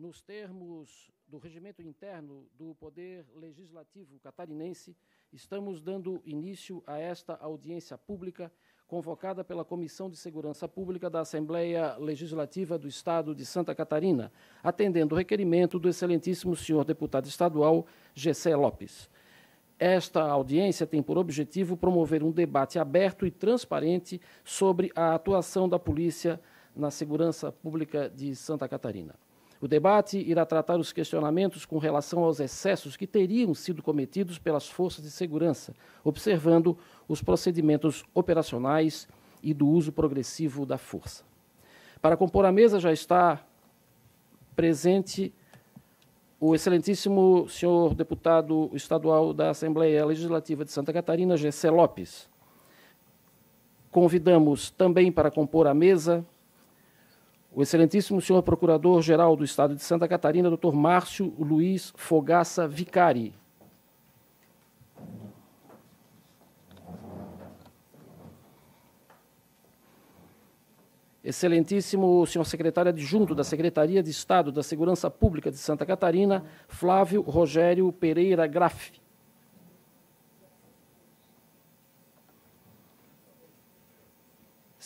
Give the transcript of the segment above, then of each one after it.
nos termos do regimento interno do Poder Legislativo catarinense, estamos dando início a esta audiência pública convocada pela Comissão de Segurança Pública da Assembleia Legislativa do Estado de Santa Catarina, atendendo o requerimento do excelentíssimo senhor deputado estadual Gessé Lopes. Esta audiência tem por objetivo promover um debate aberto e transparente sobre a atuação da polícia na segurança pública de Santa Catarina. O debate irá tratar os questionamentos com relação aos excessos que teriam sido cometidos pelas forças de segurança, observando os procedimentos operacionais e do uso progressivo da força. Para compor a mesa já está presente o excelentíssimo senhor deputado estadual da Assembleia Legislativa de Santa Catarina, Gessé Lopes. Convidamos também para compor a mesa o excelentíssimo senhor Procurador-Geral do Estado de Santa Catarina, Dr. Márcio Luiz Fogaça Vicari. Excelentíssimo senhor secretário adjunto da Secretaria de Estado da Segurança Pública de Santa Catarina, Flávio Rogério Pereira Graff.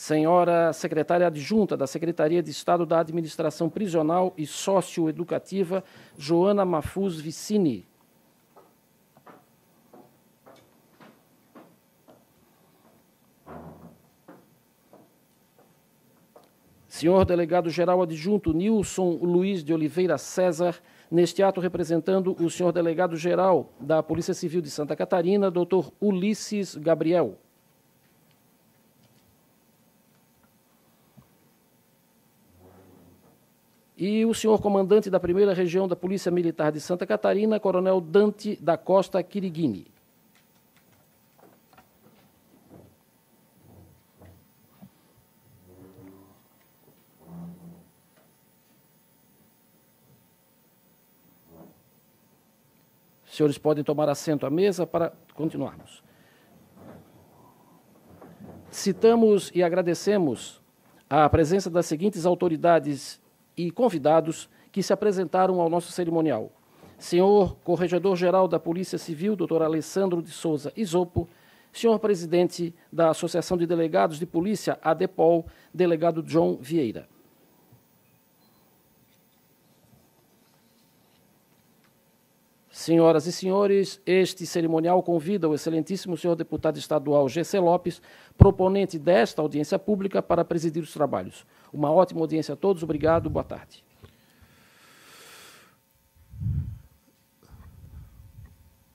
senhora secretária adjunta da Secretaria de Estado da Administração Prisional e Socioeducativa, Joana Mafuz Vicini. Senhor delegado-geral adjunto Nilson Luiz de Oliveira César, neste ato representando o senhor delegado-geral da Polícia Civil de Santa Catarina, doutor Ulisses Gabriel. E o senhor comandante da primeira região da Polícia Militar de Santa Catarina, Coronel Dante da Costa Quiriguini. senhores podem tomar assento à mesa para continuarmos. Citamos e agradecemos a presença das seguintes autoridades e convidados que se apresentaram ao nosso cerimonial. Senhor Corregedor-Geral da Polícia Civil, doutor Alessandro de Souza Isopo, senhor presidente da Associação de Delegados de Polícia, ADEPOL, delegado John Vieira. Senhoras e senhores, este cerimonial convida o excelentíssimo senhor deputado estadual GC Lopes, proponente desta audiência pública, para presidir os trabalhos. Uma ótima audiência a todos, obrigado, boa tarde.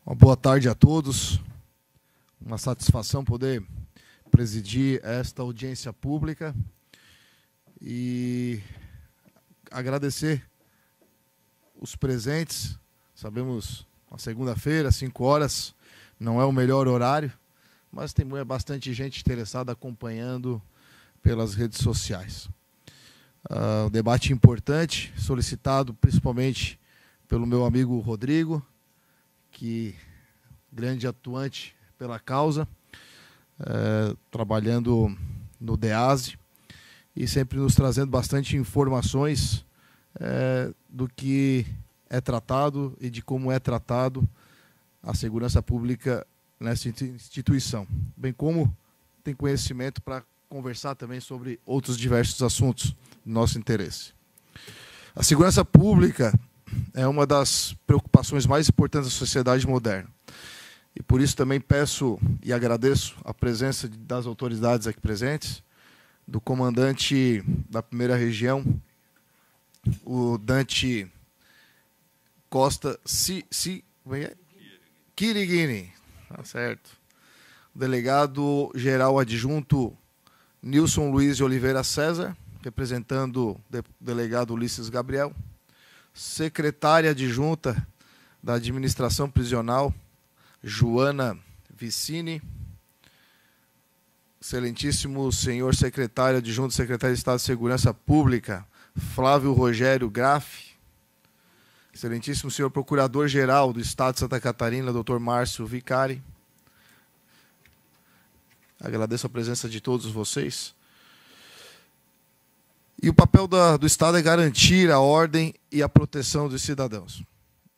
Uma boa tarde a todos. Uma satisfação poder presidir esta audiência pública e agradecer os presentes Sabemos, na segunda-feira, 5 horas, não é o melhor horário, mas tem bastante gente interessada acompanhando pelas redes sociais. Uh, um debate importante, solicitado principalmente pelo meu amigo Rodrigo, que grande atuante pela causa, uh, trabalhando no DEASE e sempre nos trazendo bastante informações uh, do que é tratado e de como é tratado a segurança pública nessa instituição, bem como tem conhecimento para conversar também sobre outros diversos assuntos de nosso interesse. A segurança pública é uma das preocupações mais importantes da sociedade moderna. E por isso também peço e agradeço a presença das autoridades aqui presentes, do comandante da primeira região, o Dante Costa Si, si é? Kirigini. É? Tá certo. Delegado Geral Adjunto Nilson Luiz de Oliveira César, representando o de, delegado Ulisses Gabriel. Secretária adjunta da Administração Prisional, Joana Vicini. Excelentíssimo senhor secretário adjunto, secretário de Estado de Segurança Pública, Flávio Rogério Graff Excelentíssimo senhor Procurador-Geral do Estado de Santa Catarina, doutor Márcio Vicari. Agradeço a presença de todos vocês. E o papel da, do Estado é garantir a ordem e a proteção dos cidadãos.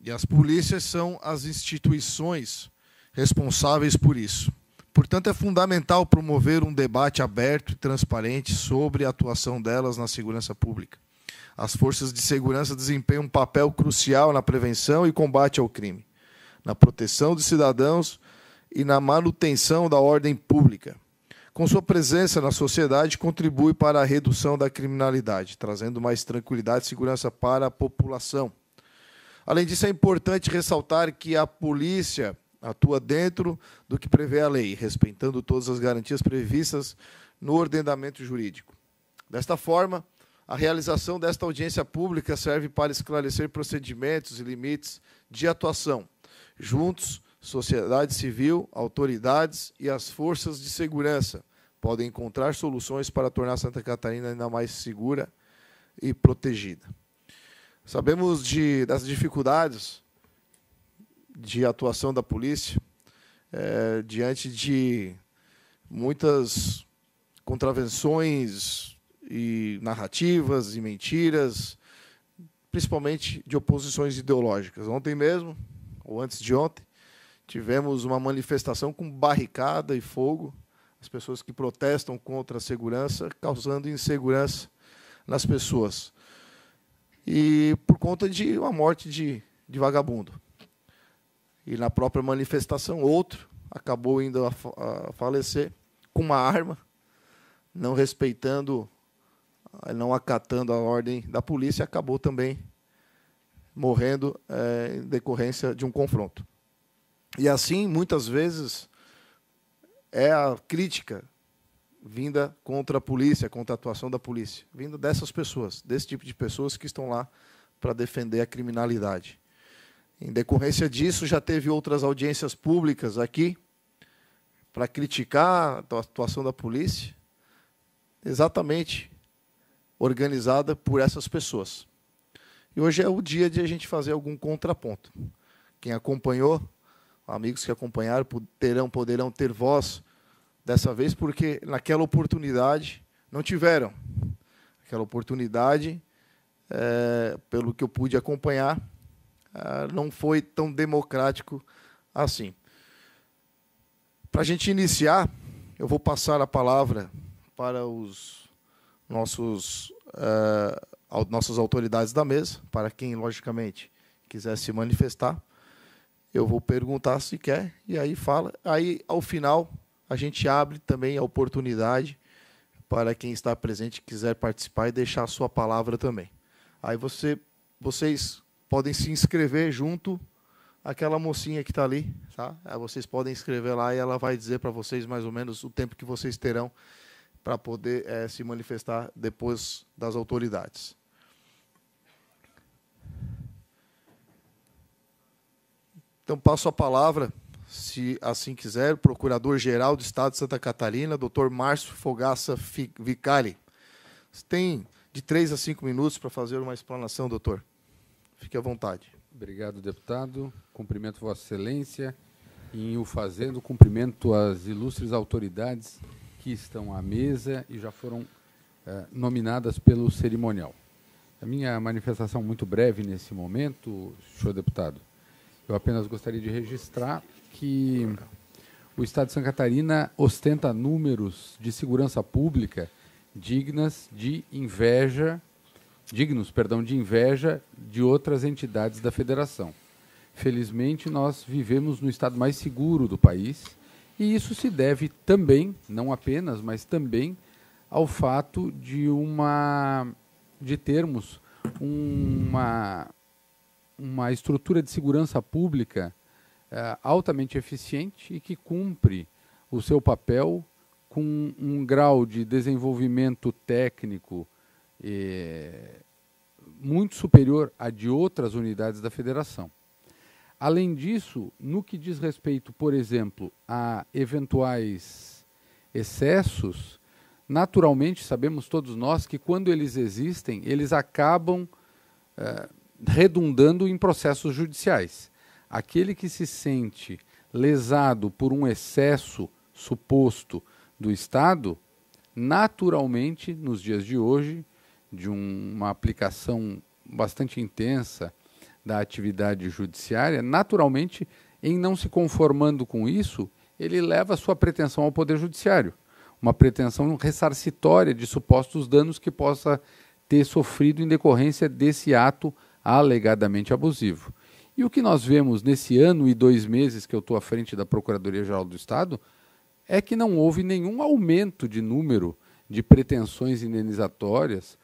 E as polícias são as instituições responsáveis por isso. Portanto, é fundamental promover um debate aberto e transparente sobre a atuação delas na segurança pública. As forças de segurança desempenham um papel crucial na prevenção e combate ao crime, na proteção de cidadãos e na manutenção da ordem pública. Com sua presença na sociedade, contribui para a redução da criminalidade, trazendo mais tranquilidade e segurança para a população. Além disso, é importante ressaltar que a polícia atua dentro do que prevê a lei, respeitando todas as garantias previstas no ordenamento jurídico. Desta forma, a realização desta audiência pública serve para esclarecer procedimentos e limites de atuação. Juntos, sociedade civil, autoridades e as forças de segurança podem encontrar soluções para tornar Santa Catarina ainda mais segura e protegida. Sabemos de, das dificuldades de atuação da polícia é, diante de muitas contravenções e narrativas e mentiras, principalmente de oposições ideológicas. Ontem mesmo, ou antes de ontem, tivemos uma manifestação com barricada e fogo, as pessoas que protestam contra a segurança, causando insegurança nas pessoas. E por conta de uma morte de, de vagabundo. E na própria manifestação, outro acabou indo a, a falecer com uma arma, não respeitando não acatando a ordem da polícia, acabou também morrendo é, em decorrência de um confronto. E assim, muitas vezes, é a crítica vinda contra a polícia, contra a atuação da polícia, vinda dessas pessoas, desse tipo de pessoas que estão lá para defender a criminalidade. Em decorrência disso, já teve outras audiências públicas aqui para criticar a atuação da polícia, exatamente organizada por essas pessoas. E hoje é o dia de a gente fazer algum contraponto. Quem acompanhou, amigos que acompanharam, terão, poderão ter voz dessa vez, porque naquela oportunidade não tiveram. Aquela oportunidade, é, pelo que eu pude acompanhar, é, não foi tão democrático assim. Para a gente iniciar, eu vou passar a palavra para os nossos uh, nossas autoridades da mesa, para quem, logicamente, quiser se manifestar. Eu vou perguntar se quer, e aí fala. Aí, ao final, a gente abre também a oportunidade para quem está presente quiser participar e deixar a sua palavra também. Aí você, vocês podem se inscrever junto àquela mocinha que está ali, tá? Aí vocês podem escrever lá e ela vai dizer para vocês mais ou menos o tempo que vocês terão para poder é, se manifestar depois das autoridades. Então, passo a palavra, se assim quiser, Procurador-Geral do Estado de Santa Catarina, Dr. Márcio Fogaça Vicali. Você tem de três a cinco minutos para fazer uma explanação, doutor. Fique à vontade. Obrigado, deputado. Cumprimento Vossa Excelência. Em o fazendo, cumprimento as ilustres autoridades aqui estão à mesa e já foram eh, nominadas pelo cerimonial. A minha manifestação muito breve nesse momento, senhor deputado, eu apenas gostaria de registrar que o Estado de Santa Catarina ostenta números de segurança pública dignas de inveja, dignos, perdão, de inveja de outras entidades da federação. Felizmente, nós vivemos no estado mais seguro do país e isso se deve também, não apenas, mas também ao fato de uma de termos uma uma estrutura de segurança pública uh, altamente eficiente e que cumpre o seu papel com um grau de desenvolvimento técnico eh, muito superior a de outras unidades da federação. Além disso, no que diz respeito, por exemplo, a eventuais excessos, naturalmente sabemos todos nós que quando eles existem, eles acabam eh, redundando em processos judiciais. Aquele que se sente lesado por um excesso suposto do Estado, naturalmente, nos dias de hoje, de um, uma aplicação bastante intensa da atividade judiciária, naturalmente, em não se conformando com isso, ele leva sua pretensão ao Poder Judiciário, uma pretensão ressarcitória de supostos danos que possa ter sofrido em decorrência desse ato alegadamente abusivo. E o que nós vemos nesse ano e dois meses que eu estou à frente da Procuradoria-Geral do Estado é que não houve nenhum aumento de número de pretensões indenizatórias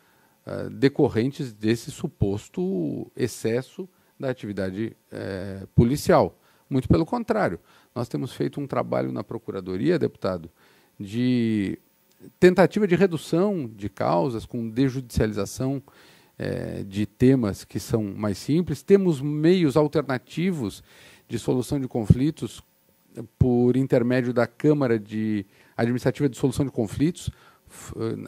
ah, decorrentes desse suposto excesso da atividade eh, policial. Muito pelo contrário, nós temos feito um trabalho na Procuradoria, deputado, de tentativa de redução de causas com dejudicialização é, eh, de temas que são mais simples. Temos meios alternativos de solução de conflitos eh, por intermédio da Câmara de Administrativa de Solução de Conflitos,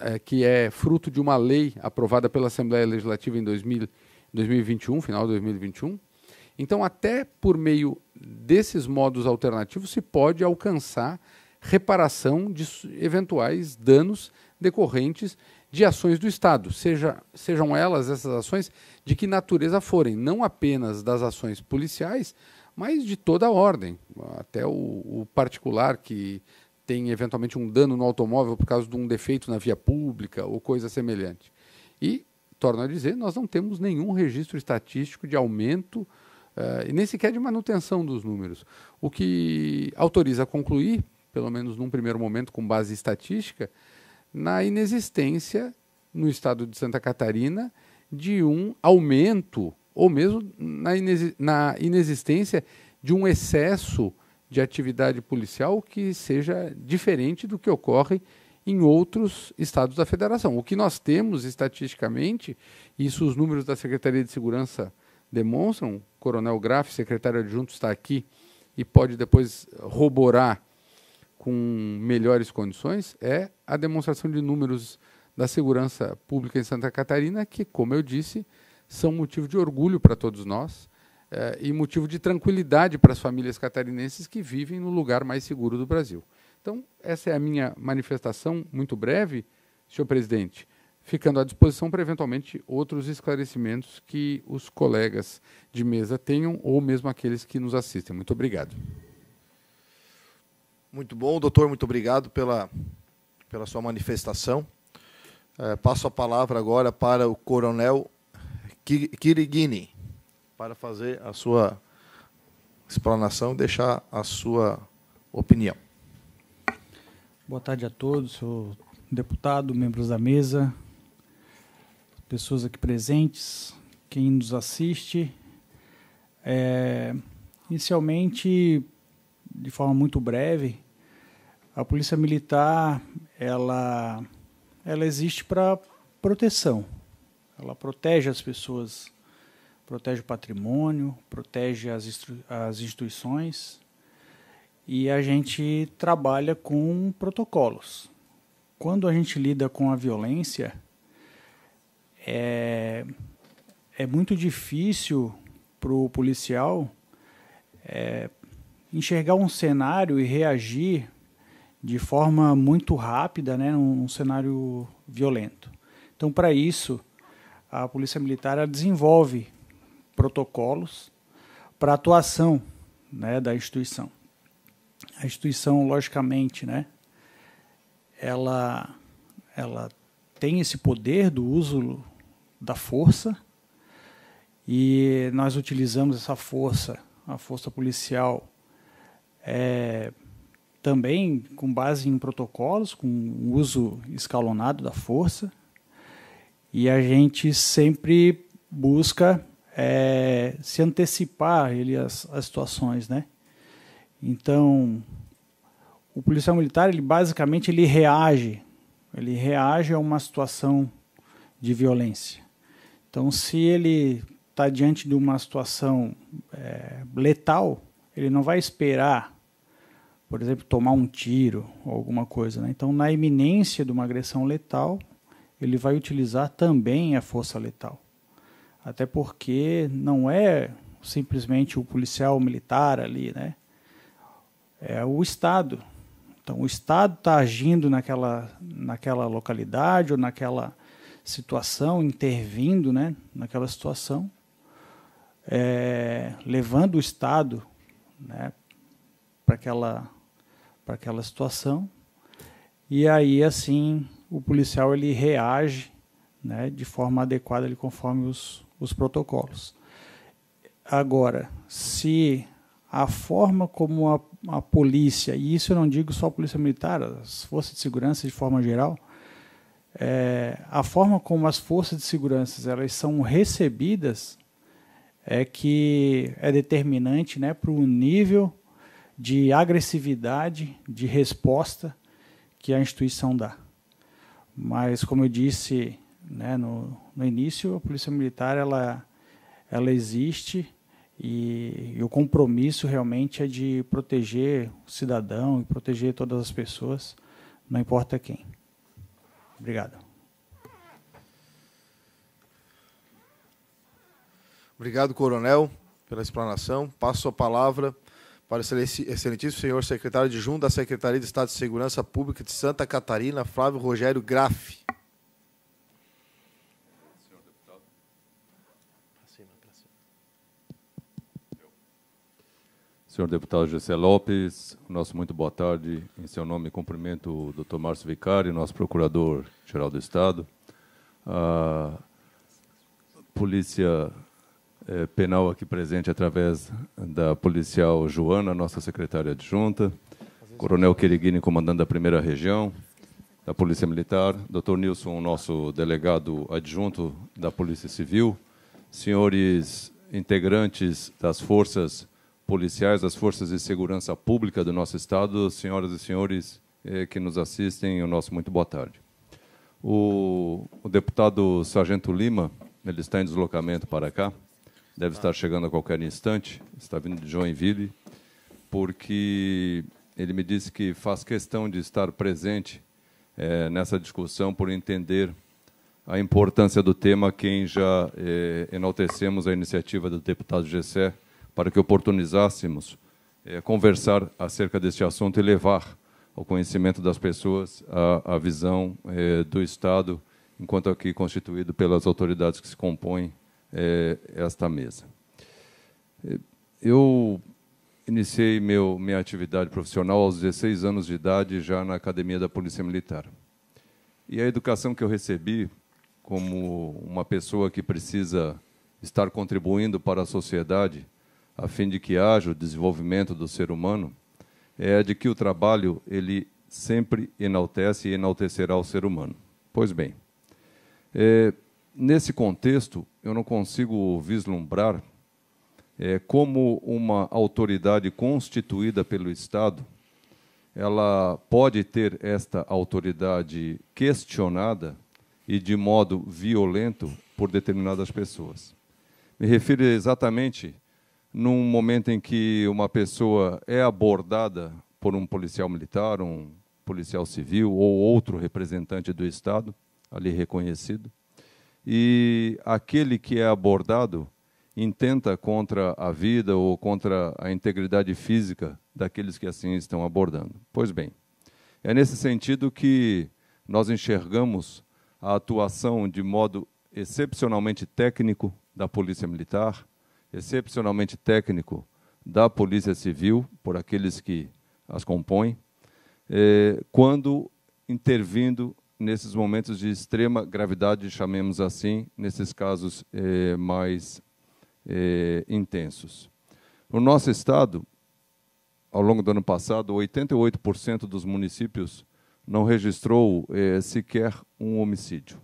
eh, que é fruto de uma lei aprovada pela Assembleia Legislativa em 2000, 2021, final de 2021. Então, até por meio desses modos alternativos, se pode alcançar reparação de eventuais danos decorrentes de ações do Estado, seja, sejam elas essas ações de que natureza forem, não apenas das ações policiais, mas de toda a ordem, até o, o particular que tem eventualmente um dano no automóvel por causa de um defeito na via pública ou coisa semelhante. E, torno a dizer, nós não temos nenhum registro estatístico de aumento uh, e nem sequer de manutenção dos números. O que autoriza a concluir, pelo menos num primeiro momento com base estatística, na inexistência no estado de Santa Catarina de um aumento ou mesmo na, na inexistência de um excesso de atividade policial que seja diferente do que ocorre em outros estados da federação. O que nós temos estatisticamente, isso os números da Secretaria de Segurança demonstram, o Coronel Graff, secretário adjunto, está aqui e pode depois roborar com melhores condições, é a demonstração de números da segurança pública em Santa Catarina, que, como eu disse, são motivo de orgulho para todos nós eh, e motivo de tranquilidade para as famílias catarinenses que vivem no lugar mais seguro do Brasil. Então, essa é a minha manifestação muito breve, senhor presidente, ficando à disposição para eventualmente outros esclarecimentos que os colegas de mesa tenham ou mesmo aqueles que nos assistem. Muito obrigado. Muito bom, doutor, muito obrigado pela, pela sua manifestação. É, passo a palavra agora para o coronel Kirigini para fazer a sua explanação, deixar a sua opinião. Boa tarde a todos, senhor deputado, membros da mesa, pessoas aqui presentes, quem nos assiste. É, inicialmente, de forma muito breve, a polícia militar ela ela existe para proteção. Ela protege as pessoas protege o patrimônio, protege as, as instituições e a gente trabalha com protocolos. Quando a gente lida com a violência, é, é muito difícil para o policial é, enxergar um cenário e reagir de forma muito rápida, né, num, cenário violento. Então, para isso, a Polícia Militar desenvolve protocolos para atuação né, da instituição. A instituição, logicamente, né, ela, ela tem esse poder do uso da força e nós utilizamos essa força, a força policial, é, também com base em protocolos, com uso escalonado da força, e a gente sempre busca é, se antecipar ele as, as situações, né? Então, o policial militar ele basicamente ele reage, ele reage a uma situação de violência. Então, se ele está diante de uma situação é, letal, ele não vai esperar, por exemplo, tomar um tiro ou alguma coisa. Né? Então, na iminência de uma agressão letal, ele vai utilizar também a força letal até porque não é simplesmente o policial militar ali, né? É o Estado. Então, o Estado está agindo naquela, naquela localidade ou naquela situação, intervindo né, naquela situação, é, levando o Estado né, para aquela, aquela situação. E aí, assim, o policial ele reage né, de forma adequada, ele conforme os, os protocolos. Agora, se a forma como a, a polícia, e isso eu não digo só a polícia militar, as forças de segurança de forma geral, é, a forma como as forças de segurança elas são recebidas é que é determinante né, para o nível de agressividade, de resposta que a instituição dá. Mas, como eu disse né, no, no início, a Polícia Militar ela, ela existe e, e o compromisso realmente é de proteger o cidadão e proteger todas as pessoas, não importa quem. Obrigado. Obrigado, Coronel, pela explanação. Passo a palavra para o excelentíssimo senhor secretário adjunto da Secretaria de Estado de Segurança Pública de Santa Catarina, Flávio Rogério Graff. Senhor deputado José Lopes, nosso muito boa tarde. Em seu nome, cumprimento o doutor Márcio Vicari, nosso procurador-geral do Estado, a Polícia é, Penal aqui presente através da policial Joana, nossa secretária adjunta, Coronel Querigini, comandante da primeira região, da Polícia Militar, doutor Nilson, nosso delegado adjunto da Polícia Civil, senhores integrantes das forças policiais, das forças de segurança pública do nosso Estado, senhoras e senhores eh, que nos assistem, o nosso muito boa tarde. O, o, deputado Sargento Lima, ele está em deslocamento para cá, deve estar chegando a qualquer instante, está vindo de Joinville, porque ele me disse que faz questão de estar presente eh, nessa discussão por entender a importância do tema, quem já eh, enaltecemos a iniciativa do deputado Gessé, para que oportunizássemos é, conversar acerca deste assunto e levar ao conhecimento das pessoas a, a visão é, do Estado, enquanto aqui constituído pelas autoridades que se compõem é, esta mesa. Eu iniciei meu, minha atividade profissional aos 16 anos de idade, já na Academia da Polícia Militar. E a educação que eu recebi como uma pessoa que precisa estar contribuindo para a sociedade, a fim de que haja o desenvolvimento do ser humano, é de que o trabalho ele sempre enaltece e enaltecerá o ser humano. Pois bem, é, nesse contexto, eu não consigo vislumbrar é, como uma autoridade constituída pelo Estado ela pode ter esta autoridade questionada e de modo violento por determinadas pessoas. Me refiro exatamente num momento em que uma pessoa é abordada por um policial militar, um policial civil ou outro representante do Estado, ali reconhecido, e aquele que é abordado intenta contra a vida ou contra a integridade física daqueles que assim estão abordando. Pois bem, é nesse sentido que nós enxergamos a atuação de modo excepcionalmente técnico da Polícia Militar, excepcionalmente técnico da Polícia Civil, por aqueles que as compõem, eh, quando intervindo nesses momentos de extrema gravidade, chamemos assim, nesses casos eh, mais eh, intensos. No nosso estado, ao longo do ano passado, 88% dos municípios não registrou sequer um homicídio.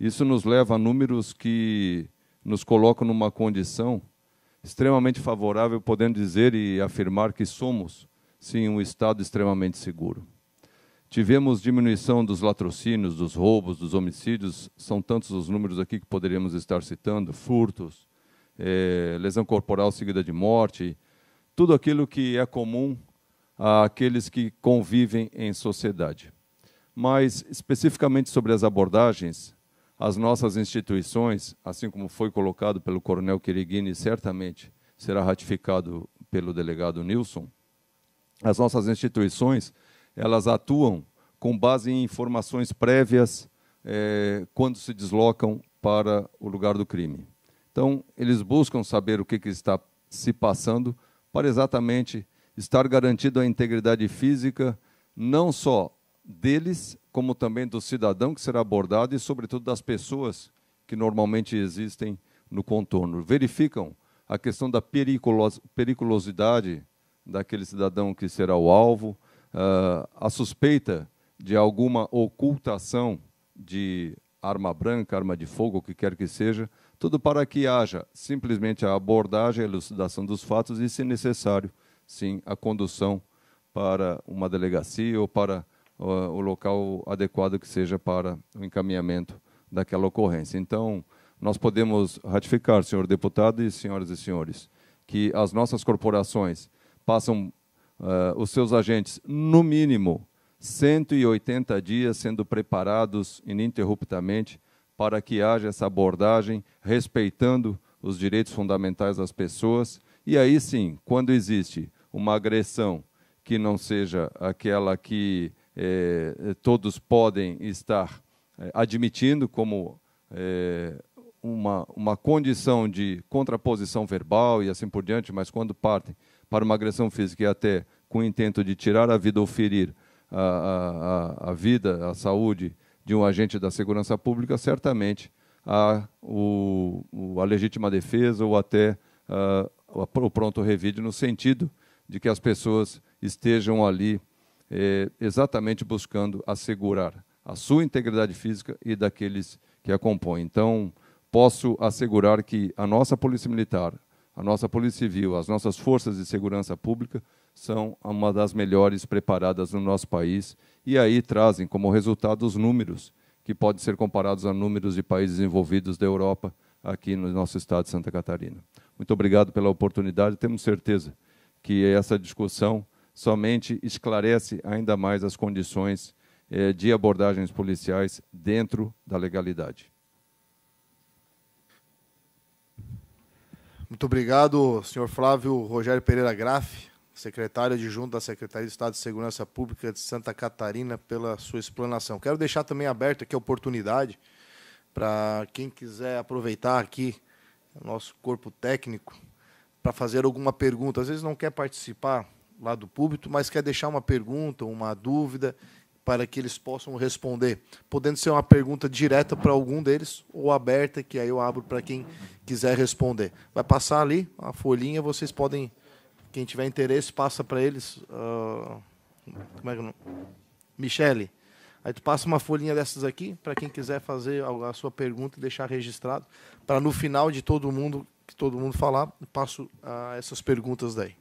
Isso nos leva a números que nos coloca numa condição extremamente favorável, podendo dizer e afirmar que somos, sim, um Estado extremamente seguro. Tivemos diminuição dos latrocínios, dos roubos, dos homicídios, são tantos os números aqui que poderíamos estar citando: furtos, é, lesão corporal seguida de morte, tudo aquilo que é comum àqueles que convivem em sociedade. Mas, especificamente sobre as abordagens, as nossas instituições, assim como foi colocado pelo Coronel Querigini, certamente será ratificado pelo delegado Nilson, as nossas instituições, elas atuam com base em informações prévias eh, quando se deslocam para o lugar do crime. Então, eles buscam saber o que, que está se passando para exatamente estar garantida a integridade física, não só deles, como também do cidadão que será abordado e, sobretudo, das pessoas que normalmente existem no contorno. Verificam a questão da periculosidade daquele cidadão que será o alvo, uh, a suspeita de alguma ocultação de arma branca, arma de fogo, o que quer que seja, tudo para que haja simplesmente a abordagem, a elucidação dos fatos e, se necessário, sim, a condução para uma delegacia ou para o local adequado que seja para o encaminhamento daquela ocorrência. Então, nós podemos ratificar, senhor deputado e senhoras e senhores, que as nossas corporações passam uh, os seus agentes, no mínimo, 180 dias sendo preparados ininterruptamente para que haja essa abordagem, respeitando os direitos fundamentais das pessoas. E aí sim, quando existe uma agressão que não seja aquela que eh, todos podem estar eh, admitindo como eh, uma, uma condição de contraposição verbal e assim por diante, mas quando partem para uma agressão física e até com o intento de tirar a vida ou ferir a, a, a vida, a saúde de um agente da segurança pública, certamente há o, o a legítima defesa ou até uh, o pronto revide no sentido de que as pessoas estejam ali é, exatamente buscando assegurar a sua integridade física e daqueles que a compõem. Então, posso assegurar que a nossa Polícia Militar, a nossa Polícia Civil, as nossas forças de segurança pública são uma das melhores preparadas no nosso país e aí trazem como resultado os números que podem ser comparados a números de países envolvidos da Europa aqui no nosso estado de Santa Catarina. Muito obrigado pela oportunidade. Temos certeza que essa discussão somente esclarece ainda mais as condições eh, de abordagens policiais dentro da legalidade. Muito obrigado, senhor Flávio Rogério Pereira Graff, secretário adjunto da Secretaria de Estado de Segurança Pública de Santa Catarina, pela sua explanação. Quero deixar também aberta aqui a oportunidade para quem quiser aproveitar aqui o nosso corpo técnico para fazer alguma pergunta. Às vezes não quer participar lá do público, mas quer deixar uma pergunta, uma dúvida, para que eles possam responder, podendo ser uma pergunta direta para algum deles ou aberta, que aí eu abro para quem quiser responder. Vai passar ali a folhinha, vocês podem, quem tiver interesse, passa para eles. Uh, como é que não? É Michele, aí tu passa uma folhinha dessas aqui para quem quiser fazer a sua pergunta e deixar registrado, para no final de todo mundo que todo mundo falar, passo uh, essas perguntas daí.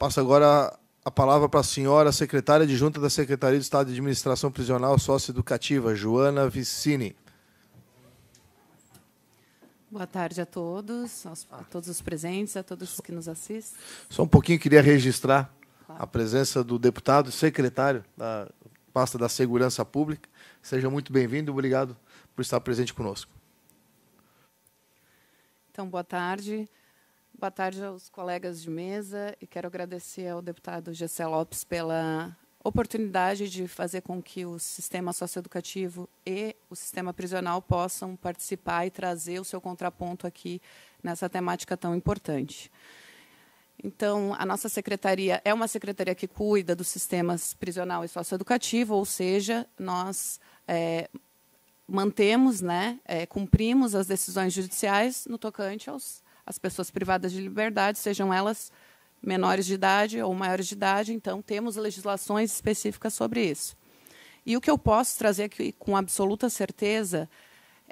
Passo agora a palavra para a senhora secretária adjunta da Secretaria de Estado de Administração Prisional Educativa, Joana Vicini. Boa tarde a todos, a todos os presentes, a todos que nos assistem. Só um pouquinho, queria registrar a presença do deputado secretário da pasta da Segurança Pública. Seja muito bem-vindo, obrigado por estar presente conosco. Então, boa tarde. Boa tarde aos colegas de mesa e quero agradecer ao deputado Gessé Lopes pela oportunidade de fazer com que o sistema socioeducativo e o sistema prisional possam participar e trazer o seu contraponto aqui nessa temática tão importante. Então, a nossa secretaria é uma secretaria que cuida dos sistemas prisional e socioeducativo, ou seja, nós é, mantemos, né, é, cumprimos as decisões judiciais no tocante aos as pessoas privadas de liberdade, sejam elas menores de idade ou maiores de idade, então temos legislações específicas sobre isso. E o que eu posso trazer aqui com absoluta certeza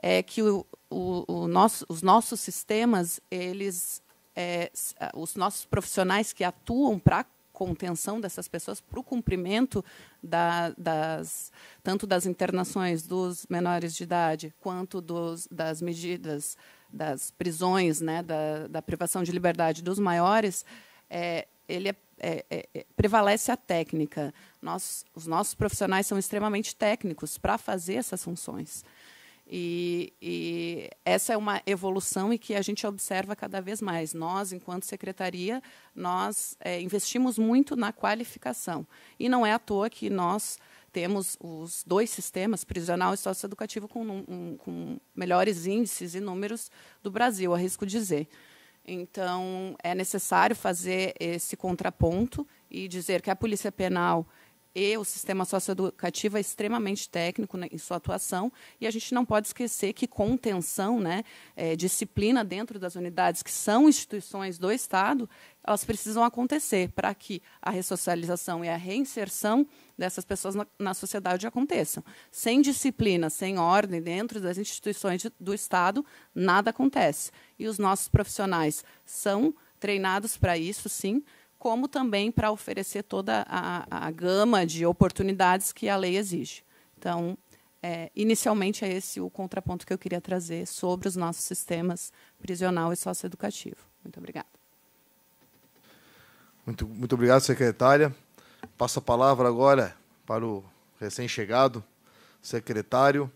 é que o, o, o nosso, os nossos sistemas, eles, é, os nossos profissionais que atuam para contenção dessas pessoas para o cumprimento da, das tanto das internações dos menores de idade quanto dos, das medidas das prisões, né, da, da, privação de liberdade dos maiores, é, ele é, é, é, é prevalece a técnica. Nós, os nossos profissionais são extremamente técnicos para fazer essas funções. E, e, essa é uma evolução e que a gente observa cada vez mais. Nós, enquanto secretaria, nós é, investimos muito na qualificação. E não é à toa que nós temos os dois sistemas, prisional e socioeducativo, com, um, com melhores índices e números do Brasil, arrisco dizer. Então, é necessário fazer esse contraponto e dizer que a polícia penal e o sistema socioeducativo é extremamente técnico né, em sua atuação e a gente não pode esquecer que contenção, né, é, disciplina dentro das unidades que são instituições do Estado, elas precisam acontecer para que a ressocialização e a reinserção dessas pessoas na, na, sociedade aconteçam. Sem disciplina, sem ordem dentro das instituições de, do Estado, nada acontece. E os nossos profissionais são treinados para isso, sim, como também para oferecer toda a, a, gama de oportunidades que a lei exige. Então, é, inicialmente é esse o contraponto que eu queria trazer sobre os nossos sistemas prisional e socioeducativo. Muito obrigada. Muito, muito obrigado, secretária. Passo a palavra agora para o recém-chegado, secretário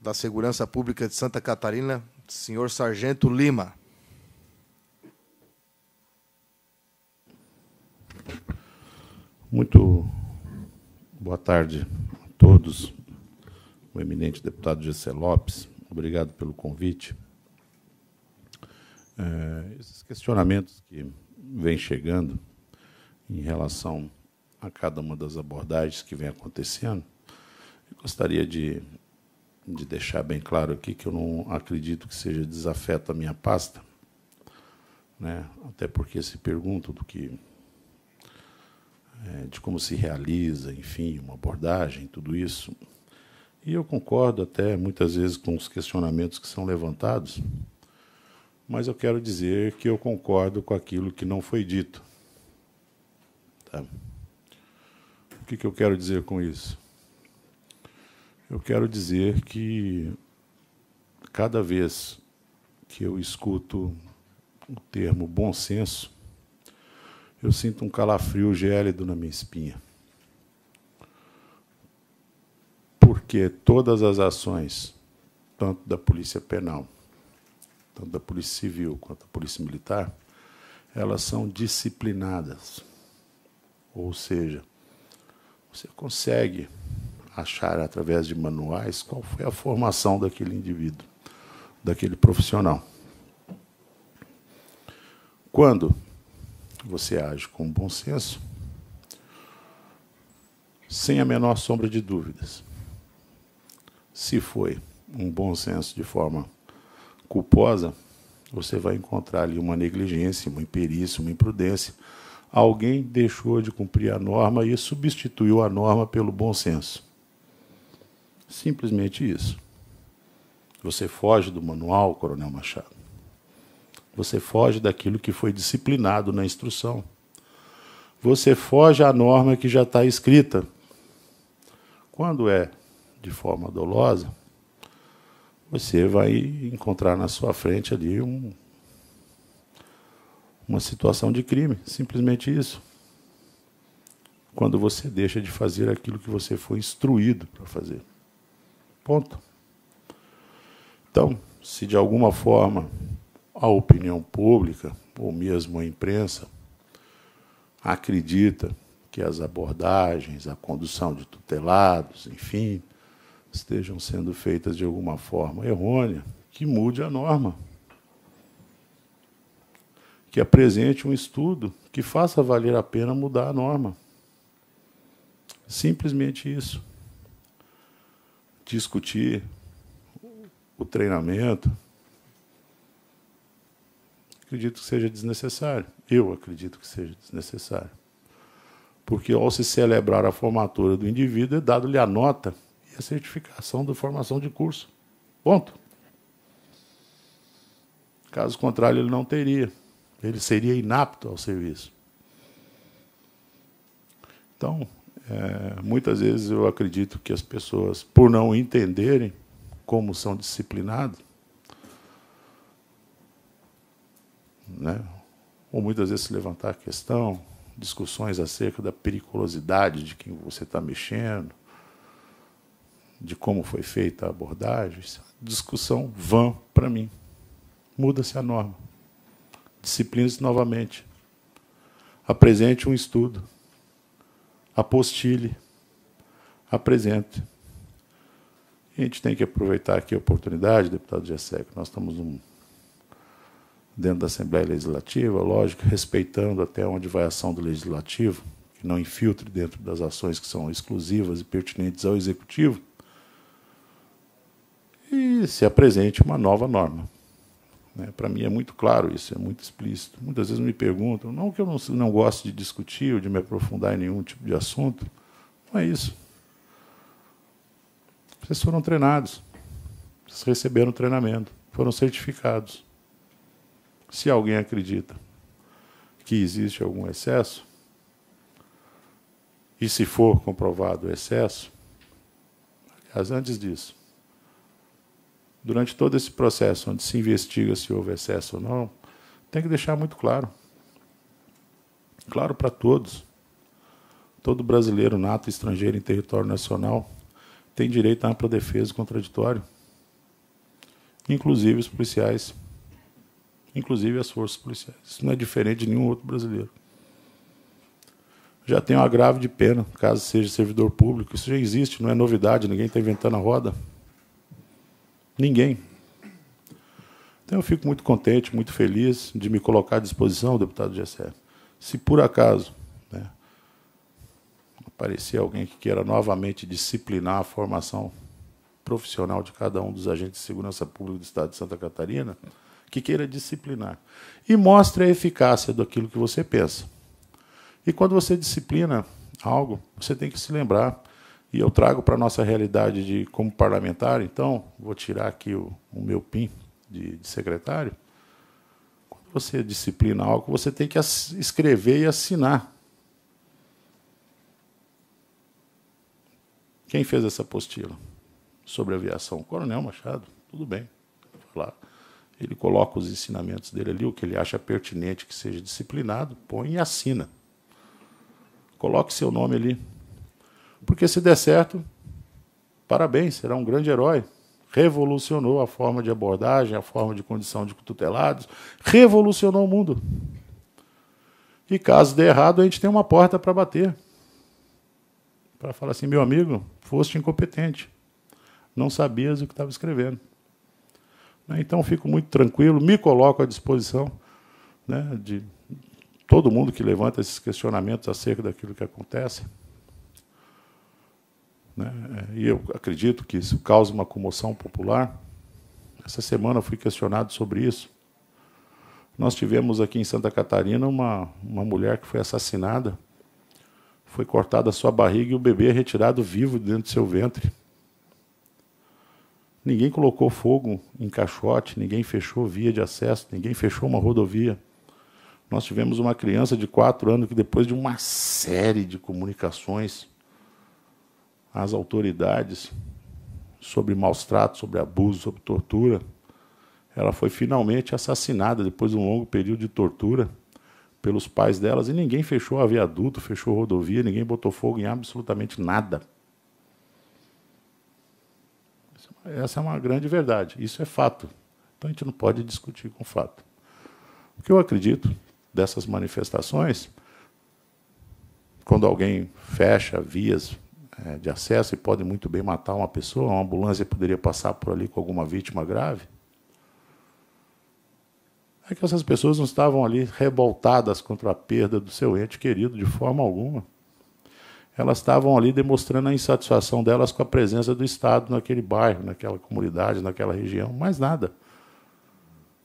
da Segurança Pública de Santa Catarina, senhor Sargento Lima. Muito boa tarde a todos. O eminente deputado Gessé Lopes, obrigado pelo convite. É, esses questionamentos que vêm chegando em relação a cada uma das abordagens que vem acontecendo, eu gostaria de, de deixar bem claro aqui que eu não acredito que seja desafeto à minha pasta, né? até porque se pergunta do que é, de como se realiza, enfim, uma abordagem, tudo isso. E eu concordo até muitas vezes com os questionamentos que são levantados, mas eu quero dizer que eu concordo com aquilo que não foi dito. Tá? O que, que eu quero dizer com isso? Eu quero dizer que cada vez que eu escuto o termo bom senso, eu sinto um calafrio gélido na minha espinha. Porque todas as ações, tanto da Polícia Penal, tanto da Polícia Civil quanto da Polícia Militar, elas são disciplinadas. Ou seja, você consegue achar através de manuais qual foi a formação daquele indivíduo, daquele profissional. Quando você age com bom senso, sem a menor sombra de dúvidas. Se foi um bom senso de forma culposa, você vai encontrar ali uma negligência, uma imperícia, uma imprudência. Alguém deixou de cumprir a norma e substituiu a norma pelo bom senso. Simplesmente isso. Você foge do manual, Coronel Machado. Você foge daquilo que foi disciplinado na instrução. Você foge à norma que já está escrita. Quando é de forma dolosa, você vai encontrar na sua frente ali um, uma situação de crime, simplesmente isso. Quando você deixa de fazer aquilo que você foi instruído para fazer. Ponto. Então, se de alguma forma a opinião pública, ou mesmo a imprensa, acredita que as abordagens, a condução de tutelados, enfim, estejam sendo feitas de alguma forma errônea, que mude a norma. Que apresente um estudo que faça valer a pena mudar a norma. Simplesmente isso. Discutir o treinamento, acredito que seja desnecessário. Eu acredito que seja desnecessário. Porque ao se celebrar a formatura do indivíduo, é dado-lhe a nota e a certificação da formação de curso. Ponto. Caso contrário, ele não teria. Ele seria inapto ao serviço. Então, é, muitas vezes eu acredito que as pessoas, por não entenderem como são disciplinados, né? ou muitas vezes se levantar a questão, discussões acerca da periculosidade de quem você está mexendo, de como foi feita a abordagem, é discussão vã para mim. Muda-se a norma. discipline se novamente. Apresente um estudo. Apostile. Apresente. A gente tem que aproveitar aqui a oportunidade, deputado Gessé, que nós estamos num dentro da Assembleia Legislativa, lógico, respeitando até onde vai a ação do Legislativo, que não infiltre dentro das ações que são exclusivas e pertinentes ao Executivo, e se apresente uma nova norma. Né? Para mim é muito claro isso, é muito explícito. Muitas vezes me perguntam, não que eu não, não gosto de discutir ou de me aprofundar em nenhum tipo de assunto, não é isso. Vocês foram treinados, vocês receberam treinamento, foram certificados. Se alguém acredita que existe algum excesso, e se for comprovado o excesso, aliás, antes disso, durante todo esse processo onde se investiga se houve excesso ou não, tem que deixar muito claro. Claro para todos. Todo brasileiro, nato, estrangeiro em território nacional, tem direito à ampla defesa contraditório, inclusive os policiais inclusive as forças policiais. Isso não é diferente de nenhum outro brasileiro. Já tem uma grave de pena, caso seja servidor público. Isso já existe, não é novidade, ninguém está inventando a roda. Ninguém. Então eu fico muito contente, muito feliz de me colocar à disposição, deputado Gessé. Se por acaso né, aparecer alguém que queira novamente disciplinar a formação profissional de cada um dos agentes de segurança pública do Estado de Santa Catarina, que queira disciplinar. E mostre a eficácia daquilo que você pensa. E quando você disciplina algo, você tem que se lembrar, e eu trago para a nossa realidade de como parlamentar, então, vou tirar aqui o, o meu PIN de, de secretário. Quando você disciplina algo, você tem que escrever e assinar. Quem fez essa apostila sobre aviação? Coronel Machado. Tudo bem, vou falar. Ele coloca os ensinamentos dele ali, o que ele acha pertinente que seja disciplinado, põe e assina. Coloque seu nome ali. Porque se der certo, parabéns, será um grande herói. Revolucionou a forma de abordagem, a forma de condição de tutelados, revolucionou o mundo. E caso dê errado, a gente tem uma porta para bater. Para falar assim, meu amigo, foste incompetente. Não sabias o que estava escrevendo. Né? Então, fico muito tranquilo, me coloco à disposição né, de todo mundo que levanta esses questionamentos acerca daquilo que acontece. Né? É, e eu acredito que isso causa uma comoção popular. Essa semana fui questionado sobre isso. Nós tivemos aqui em Santa Catarina uma, uma mulher que foi assassinada, foi cortada a sua barriga e o bebê é retirado vivo dentro do seu ventre. Ninguém colocou fogo em caixote, ninguém fechou via de acesso, ninguém fechou uma rodovia. Nós tivemos uma criança de quatro anos que, depois de uma série de comunicações às autoridades sobre maus tratos, sobre abuso, sobre tortura, ela foi finalmente assassinada depois de um longo período de tortura pelos pais delas e ninguém fechou a viaduto, fechou rodovia, ninguém botou fogo em absolutamente nada. Essa é uma grande verdade. Isso é fato. Então a gente não pode discutir com fato. O que eu acredito dessas manifestações, quando alguém fecha vias é, de acesso e pode muito bem matar uma pessoa, uma ambulância poderia passar por ali com alguma vítima grave, é que essas pessoas não estavam ali revoltadas contra a perda do seu ente querido de forma alguma elas estavam ali demonstrando a insatisfação delas com a presença do Estado naquele bairro, naquela comunidade, naquela região, mais nada.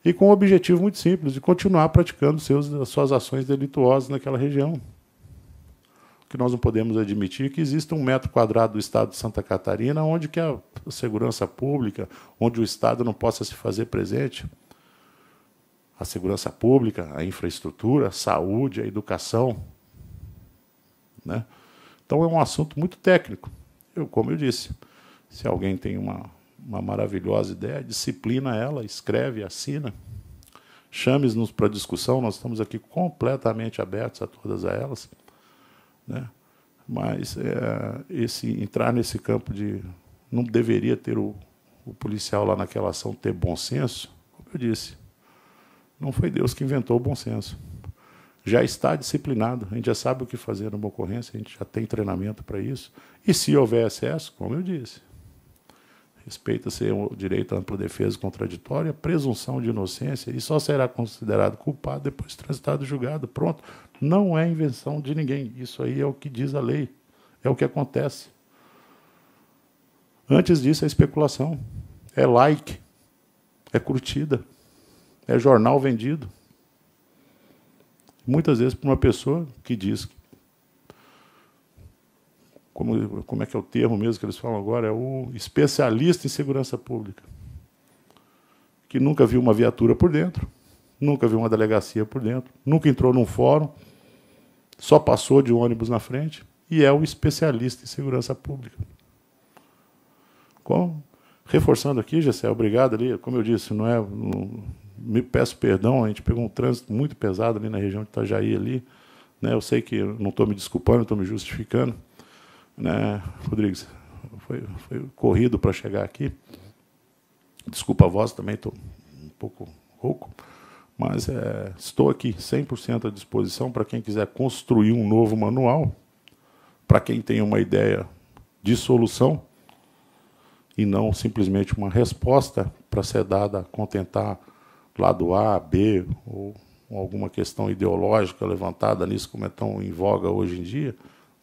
E com o um objetivo muito simples, de continuar praticando seus, suas ações delituosas naquela região. O que nós não podemos admitir é que exista um metro quadrado do Estado de Santa Catarina onde que a segurança pública, onde o Estado não possa se fazer presente. A segurança pública, a infraestrutura, a saúde, a educação. Né? Então é um assunto muito técnico. Eu, como eu disse, se alguém tem uma, uma maravilhosa ideia, disciplina ela, escreve, assina, chame-nos para discussão, nós estamos aqui completamente abertos a todas elas. Né? Mas é, esse entrar nesse campo de. Não deveria ter o, o policial lá naquela ação ter bom senso, como eu disse, não foi Deus que inventou o bom senso já está disciplinado, a gente já sabe o que fazer numa ocorrência, a gente já tem treinamento para isso. E se houver excesso, como eu disse, respeita-se o direito à ampla defesa contraditória, presunção de inocência e só será considerado culpado depois de transitado julgado. Pronto. Não é invenção de ninguém. Isso aí é o que diz a lei, é o que acontece. Antes disso é especulação, é like, é curtida, é jornal vendido. Muitas vezes para uma pessoa que diz. Como, como é que é o termo mesmo que eles falam agora? É o especialista em segurança pública. Que nunca viu uma viatura por dentro, nunca viu uma delegacia por dentro, nunca entrou num fórum, só passou de um ônibus na frente e é o especialista em segurança pública. Como? Reforçando aqui, Gessé, obrigado ali, como eu disse, não é. Não, me peço perdão, a gente pegou um trânsito muito pesado ali na região de Itajaí ali, né? Eu sei que não estou me desculpando, estou me justificando, né, Rodrigues? Foi, foi corrido para chegar aqui. Desculpa a voz também, estou um pouco rouco, mas é, estou aqui 100% à disposição para quem quiser construir um novo manual, para quem tem uma ideia de solução e não simplesmente uma resposta para ser dada a contentar lado A, B, ou alguma questão ideológica levantada nisso, como é tão em voga hoje em dia,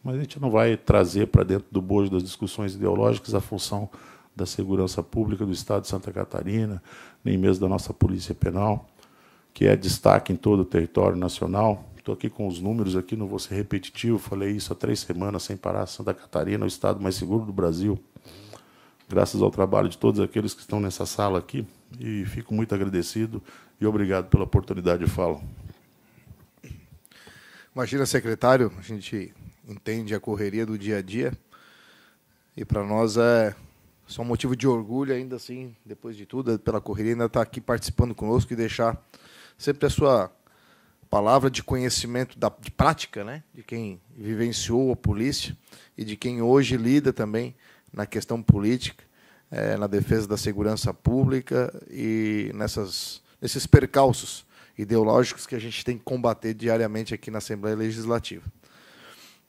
mas a gente não vai trazer para dentro do bojo das discussões ideológicas a função da segurança pública do Estado de Santa Catarina, nem mesmo da nossa Polícia Penal, que é destaque em todo o território nacional. Estou aqui com os números, aqui não vou ser repetitivo, falei isso há três semanas sem parar. Santa Catarina é o estado mais seguro do Brasil, graças ao trabalho de todos aqueles que estão nessa sala aqui e fico muito agradecido e obrigado pela oportunidade de fala. Imagina, secretário, a gente entende a correria do dia a dia e para nós é só um motivo de orgulho, ainda assim, depois de tudo, pela correria, ainda estar tá aqui participando conosco e deixar sempre a sua palavra de conhecimento da, de prática, né? De quem vivenciou a polícia e de quem hoje lida também na questão política é, na defesa da segurança pública e nessas, nesses percalços ideológicos que a gente tem que combater diariamente aqui na Assembleia Legislativa.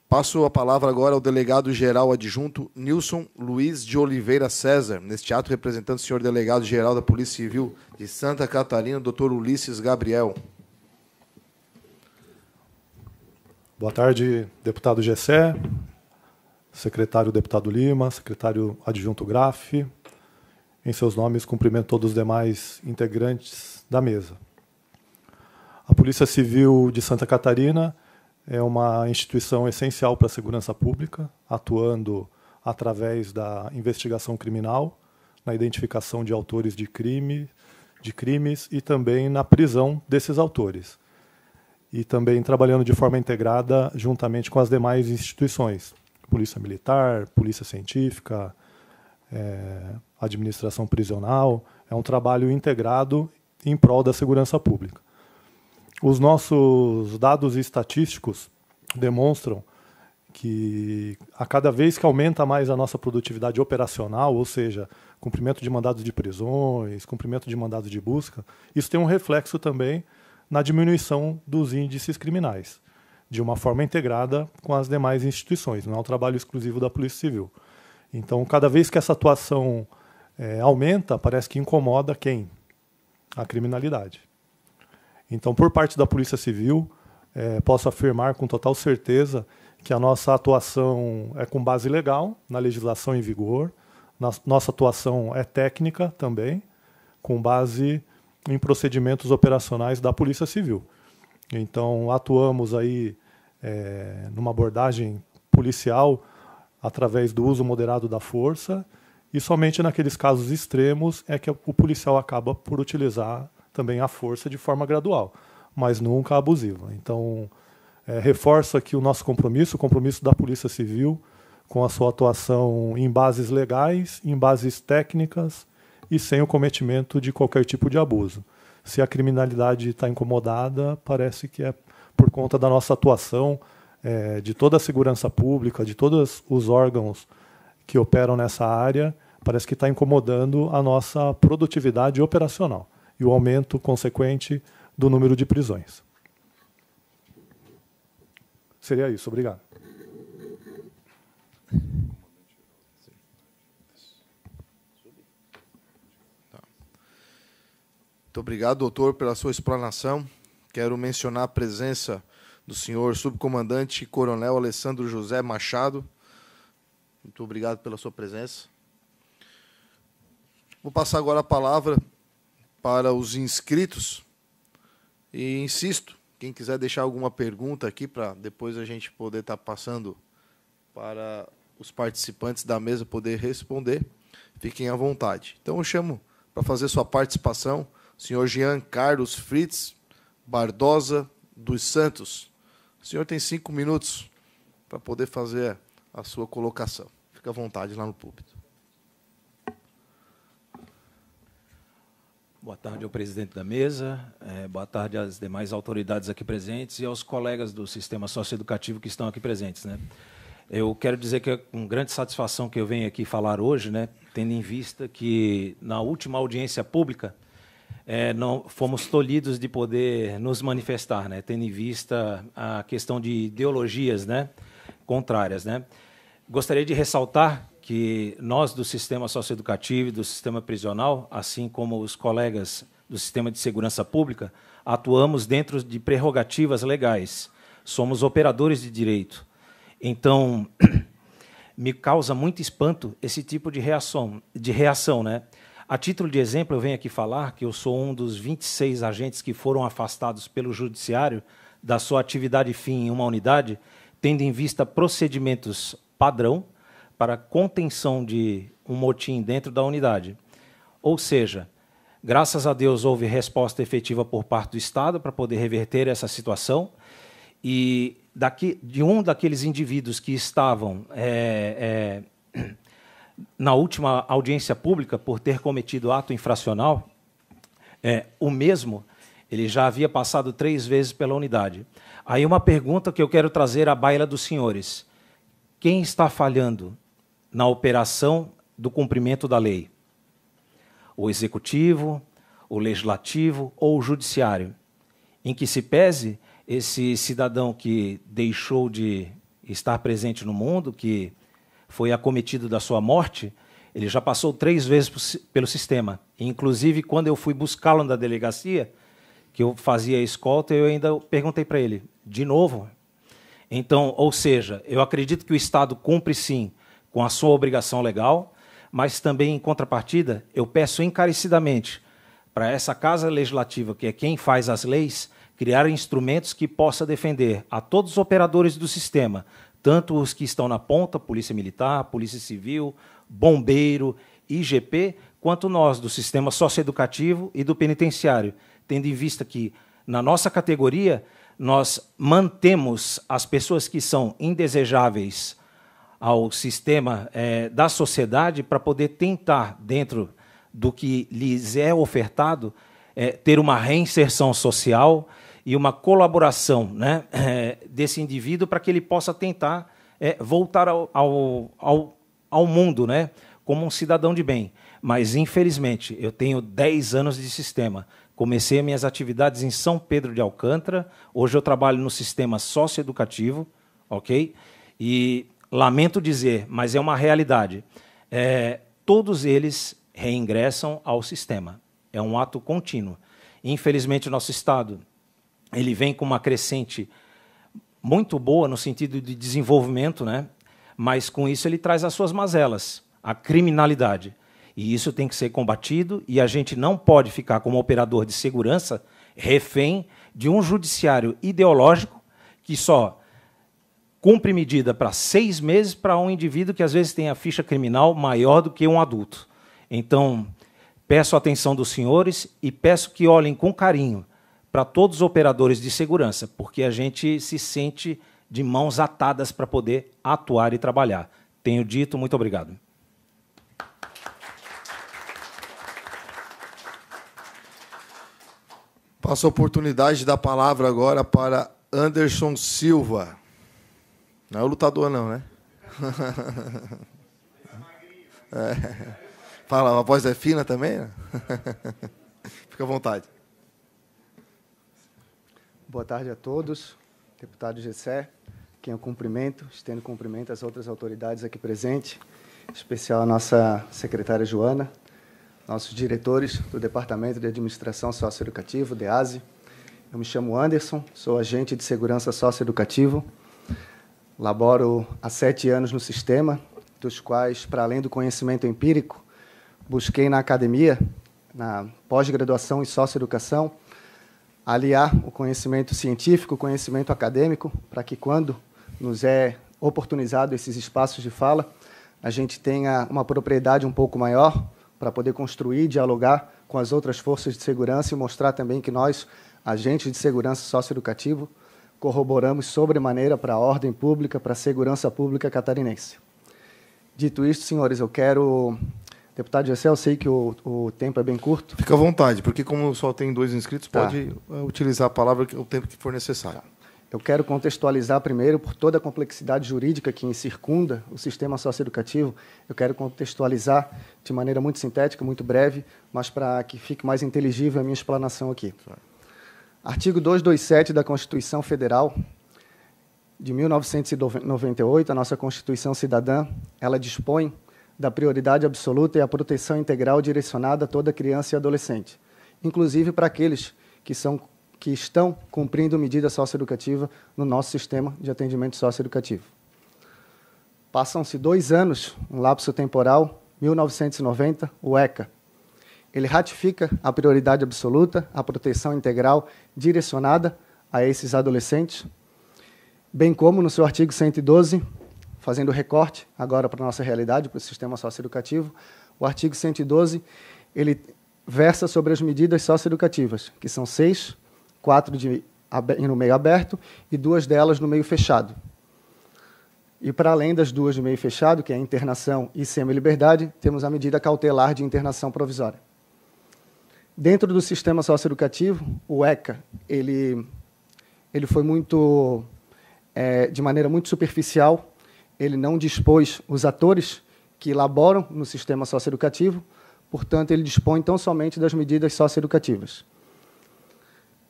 Passo a palavra agora ao delegado-geral adjunto Nilson Luiz de Oliveira César, neste ato representando o senhor delegado-geral da Polícia Civil de Santa Catarina, doutor Ulisses Gabriel. Boa tarde, deputado Gessé, secretário deputado Lima, secretário adjunto Graf. Em seus nomes, cumprimento todos os demais integrantes da mesa. A Polícia Civil de Santa Catarina é uma instituição essencial para a segurança pública, atuando através da investigação criminal, na identificação de autores de crime, de crimes e também na prisão desses autores. E também trabalhando de forma integrada juntamente com as demais instituições, polícia militar, polícia científica, é, administração prisional. É um trabalho integrado em prol da segurança pública. Os nossos dados estatísticos demonstram que a cada vez que aumenta mais a nossa produtividade operacional, ou seja, cumprimento de mandados de prisões, cumprimento de mandados de busca, isso tem um reflexo também na diminuição dos índices criminais de uma forma integrada com as demais instituições, não é um trabalho exclusivo da Polícia Civil. Então, cada vez que essa atuação é, aumenta, parece que incomoda quem? A criminalidade. Então, por parte da Polícia Civil, é, posso afirmar com total certeza que a nossa atuação é com base legal, na legislação em vigor, nossa atuação é técnica também, com base em procedimentos operacionais da Polícia Civil. Então, atuamos aí é, numa abordagem policial através do uso moderado da força e somente naqueles casos extremos é que o policial acaba por utilizar também a força de forma gradual, mas nunca abusiva. Então, é, reforço aqui o nosso compromisso, o compromisso da Polícia Civil com a sua atuação em bases legais, em bases técnicas e sem o cometimento de qualquer tipo de abuso se a criminalidade está incomodada, parece que é por conta da nossa atuação, é, de toda a segurança pública, de todos os órgãos que operam nessa área, parece que está incomodando a nossa produtividade operacional e o aumento consequente do número de prisões. Seria isso, obrigado. Muito obrigado, doutor, pela sua explanação. Quero mencionar a presença do senhor subcomandante Coronel Alessandro José Machado. Muito obrigado pela sua presença. Vou passar agora a palavra para os inscritos. E insisto, quem quiser deixar alguma pergunta aqui para depois a gente poder estar tá passando para os participantes da mesa poder responder, fiquem à vontade. Então eu chamo para fazer sua participação Senhor Jean Carlos Fritz Bardosa dos Santos. O senhor tem cinco minutos para poder fazer a sua colocação. Fica à vontade lá no púlpito. Boa tarde ao presidente da mesa, é, boa tarde às demais autoridades aqui presentes e aos colegas do sistema socioeducativo que estão aqui presentes. Né? Eu quero dizer que é com grande satisfação que eu venho aqui falar hoje, né, tendo em vista que na última audiência pública é, não fomos tolhidos de poder nos manifestar, né, tendo em vista a questão de ideologias, né, contrárias, né. Gostaria de ressaltar que nós do sistema socioeducativo e do sistema prisional, assim como os colegas do sistema de segurança pública, atuamos dentro de prerrogativas legais. Somos operadores de direito. Então, me causa muito espanto esse tipo de reação, de reação, né? A título de exemplo, eu venho aqui falar que eu sou um dos 26 agentes que foram afastados pelo Judiciário da sua atividade fim em uma unidade, tendo em vista procedimentos padrão para contenção de um motim dentro da unidade. Ou seja, graças a Deus houve resposta efetiva por parte do Estado para poder reverter essa situação e daqui, de um daqueles indivíduos que estavam é, é, na última audiência pública por ter cometido ato infracional, é, o mesmo, ele já havia passado três vezes pela unidade. Aí uma pergunta que eu quero trazer à baila dos senhores: quem está falhando na operação do cumprimento da lei? O executivo, o legislativo ou o judiciário? Em que se pese esse cidadão que deixou de estar presente no mundo, que foi acometido da sua morte, ele já passou três vezes pelo sistema. Inclusive, quando eu fui buscá-lo na delegacia, que eu fazia escolta, eu ainda perguntei para ele, de novo. Então, ou seja, eu acredito que o Estado cumpre sim com a sua obrigação legal, mas também, em contrapartida, eu peço encarecidamente para essa Casa Legislativa, que é quem faz as leis, criar instrumentos que possa defender a todos os operadores do sistema, tanto os que estão na ponta, Polícia Militar, Polícia Civil, Bombeiro, IGP, quanto nós, do sistema socioeducativo e do penitenciário, tendo em vista que, na nossa categoria, nós mantemos as pessoas que são indesejáveis ao sistema é, da sociedade para poder tentar, dentro do que lhes é ofertado, é, ter uma reinserção social, e uma colaboração né, eh, desse indivíduo para que ele possa tentar é, voltar ao, ao, ao, ao mundo né, como um cidadão de bem. Mas, infelizmente, eu tenho 10 anos de sistema. Comecei minhas atividades em São Pedro de Alcântara. Hoje eu trabalho no sistema socioeducativo, ok? E lamento dizer, mas é uma realidade. É, todos eles reingressam ao sistema. É um ato contínuo. Infelizmente, o nosso Estado ele vem com uma crescente muito boa no sentido de desenvolvimento, né? mas com isso ele traz as suas mazelas, a criminalidade. E isso tem que ser combatido e a gente não pode ficar como operador de segurança refém de um judiciário ideológico que só cumpre medida para seis meses para um indivíduo que às vezes tem a ficha criminal maior do que um adulto. Então, peço a atenção dos senhores e peço que olhem com carinho para todos os operadores de segurança, porque a gente se sente de mãos atadas para poder atuar e trabalhar. Tenho dito, muito obrigado. Passo a oportunidade da palavra agora para Anderson Silva. Não é o lutador, não, né? É. Fala, a voz é fina também? Fica à vontade. Boa tarde a todos. Deputado Gessé, quem eu cumprimento, estendo cumprimento às outras autoridades aqui presentes, em especial a nossa secretária Joana, nossos diretores do Departamento de Administração Socioeducativa, DEASE. Eu me chamo Anderson, sou agente de segurança socioeducativo, laboro há sete anos no sistema, dos quais, para além do conhecimento empírico, busquei na academia, na pós-graduação em socioeducação, aliar o conhecimento científico, o conhecimento acadêmico, para que quando nos é oportunizado esses espaços de fala, a gente tenha uma propriedade um pouco maior para poder construir, dialogar com as outras forças de segurança e mostrar também que nós, agentes de segurança socioeducativo, corroboramos sobremaneira para a ordem pública, para a segurança pública catarinense. Dito isto, senhores, eu quero Deputado Gessé, eu sei que o, o tempo é bem curto. Fica à vontade, porque como só tem dois inscritos, tá. pode eh, utilizar a palavra o tempo que for necessário. Tá. Eu quero contextualizar primeiro, por toda a complexidade jurídica que circunda o sistema socioeducativo, eu quero contextualizar de maneira muito sintética, muito breve, mas para que fique mais inteligível a minha explanação aqui. Artigo 227 da Constituição Federal de 1998, a nossa Constituição Cidadã, ela dispõe da prioridade absoluta e à proteção integral direcionada a toda criança e adolescente, inclusive para aqueles que, são, que estão cumprindo medida socioeducativa no nosso sistema de atendimento socioeducativo. Passam-se dois anos, um lapso temporal, 1990, o ECA. Ele ratifica a prioridade absoluta, a proteção integral direcionada a esses adolescentes, bem como no seu artigo 112, fazendo recorte agora para a nossa realidade, para o sistema socioeducativo, o artigo 112 ele versa sobre as medidas socioeducativas, que são seis, quatro de, no meio aberto e duas delas no meio fechado. E para além das duas de meio fechado, que é internação e semi-liberdade, temos a medida cautelar de internação provisória. Dentro do sistema socioeducativo, o ECA, ele, ele foi muito, é, de maneira muito superficial, ele não dispôs os atores que elaboram no sistema socioeducativo, portanto, ele dispõe tão somente das medidas socioeducativas.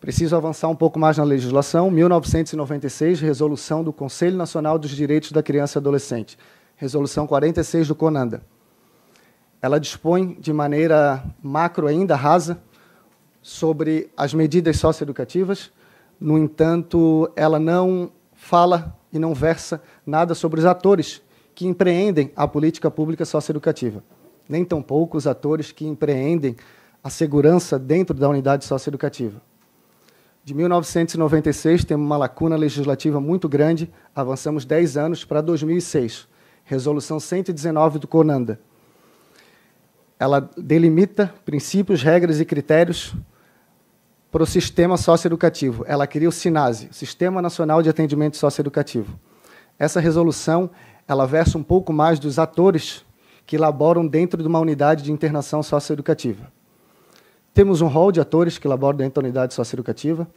Preciso avançar um pouco mais na legislação. 1996, resolução do Conselho Nacional dos Direitos da Criança e Adolescente, resolução 46 do CONANDA. Ela dispõe de maneira macro ainda rasa sobre as medidas socioeducativas. No entanto, ela não fala e não versa nada sobre os atores que empreendem a política pública socioeducativa, nem tampouco os atores que empreendem a segurança dentro da unidade socioeducativa. De 1996, temos uma lacuna legislativa muito grande, avançamos 10 anos para 2006, Resolução 119 do CONANDA. Ela delimita princípios, regras e critérios para o sistema socioeducativo. Ela cria o SINASE, Sistema Nacional de Atendimento Socioeducativo. Essa resolução ela versa um pouco mais dos atores que laboram dentro de uma unidade de internação socioeducativa. Temos um rol de atores que laboram dentro da unidade socioeducativa,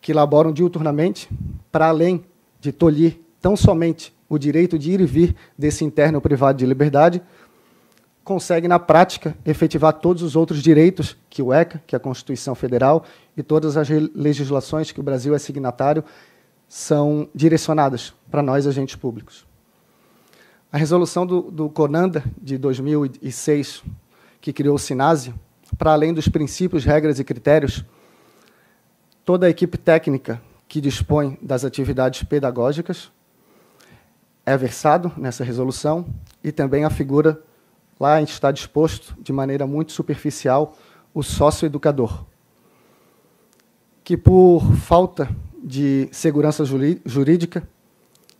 que laboram diuturnamente, para além de tolher tão somente o direito de ir e vir desse interno privado de liberdade, consegue, na prática, efetivar todos os outros direitos que o ECA, que é a Constituição Federal, e todas as legislações que o Brasil é signatário são direcionadas para nós, agentes públicos. A resolução do, do CONANDA, de 2006, que criou o SINASE, para além dos princípios, regras e critérios, toda a equipe técnica que dispõe das atividades pedagógicas é versado nessa resolução e também a figura Lá está disposto, de maneira muito superficial, o sócio-educador, que por falta de segurança jurídica,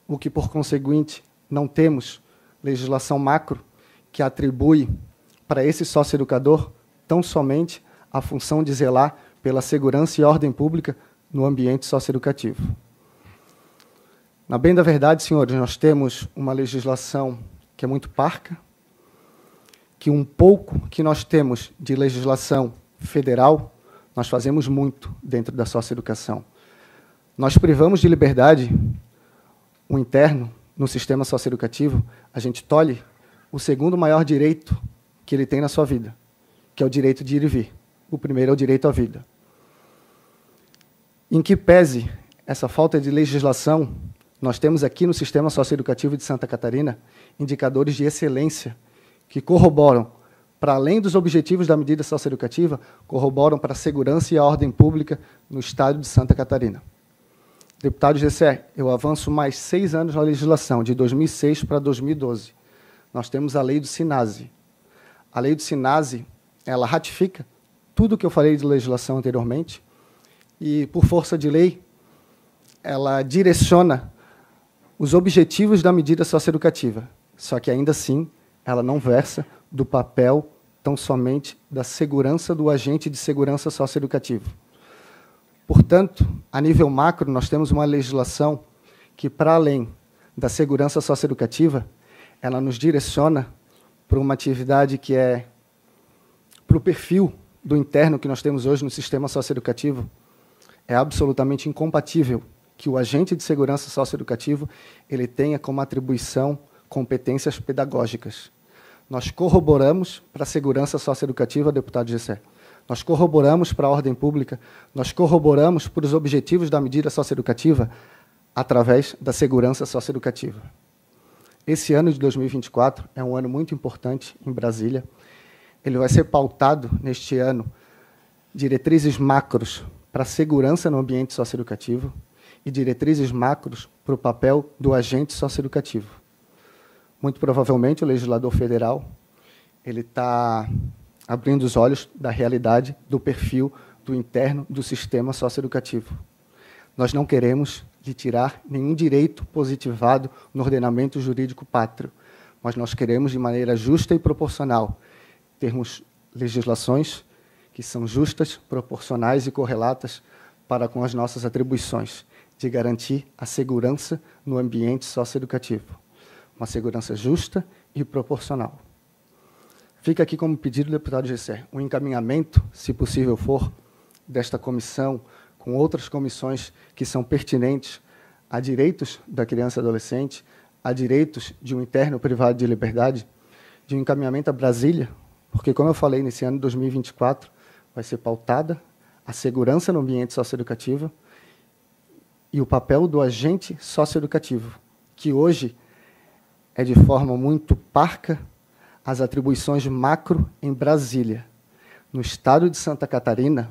o que por conseguinte não temos legislação macro que atribui para esse sócio-educador tão somente a função de zelar pela segurança e ordem pública no ambiente socioeducativo. Na bem da verdade, senhores, nós temos uma legislação que é muito parca, que um pouco que nós temos de legislação federal, nós fazemos muito dentro da socioeducação. Nós privamos de liberdade o interno no sistema socioeducativo, a gente tolhe o segundo maior direito que ele tem na sua vida, que é o direito de ir e vir. O primeiro é o direito à vida. Em que pese essa falta de legislação, nós temos aqui no sistema socioeducativo de Santa Catarina indicadores de excelência que corroboram, para além dos objetivos da medida socioeducativa, corroboram para a segurança e a ordem pública no Estado de Santa Catarina. Deputado GCE, eu avanço mais seis anos na legislação, de 2006 para 2012. Nós temos a lei do SINASE. A lei do SINASE, ela ratifica tudo o que eu falei de legislação anteriormente e, por força de lei, ela direciona os objetivos da medida socioeducativa. Só que, ainda assim, ela não versa do papel tão somente da segurança do agente de segurança socioeducativo. Portanto, a nível macro, nós temos uma legislação que, para além da segurança socioeducativa, ela nos direciona para uma atividade que é para o perfil do interno que nós temos hoje no sistema socioeducativo. É absolutamente incompatível que o agente de segurança socioeducativo ele tenha como atribuição competências pedagógicas. Nós corroboramos para a segurança socioeducativa, deputado Gessé. Nós corroboramos para a ordem pública, nós corroboramos para os objetivos da medida socioeducativa através da segurança socioeducativa. Esse ano de 2024 é um ano muito importante em Brasília. Ele vai ser pautado neste ano diretrizes macros para a segurança no ambiente socioeducativo e diretrizes macros para o papel do agente socioeducativo. Muito provavelmente o legislador federal ele está abrindo os olhos da realidade do perfil do interno do sistema socioeducativo. Nós não queremos lhe tirar nenhum direito positivado no ordenamento jurídico pátrio, mas nós queremos, de maneira justa e proporcional, termos legislações que são justas, proporcionais e correlatas para com as nossas atribuições de garantir a segurança no ambiente socioeducativo uma segurança justa e proporcional. Fica aqui como pedido deputado Gessé um encaminhamento, se possível for, desta comissão com outras comissões que são pertinentes a direitos da criança e adolescente, a direitos de um interno privado de liberdade, de um encaminhamento a Brasília, porque, como eu falei, nesse ano de 2024 vai ser pautada a segurança no ambiente socioeducativo e o papel do agente socioeducativo, que hoje é de forma muito parca as atribuições macro em Brasília. No estado de Santa Catarina,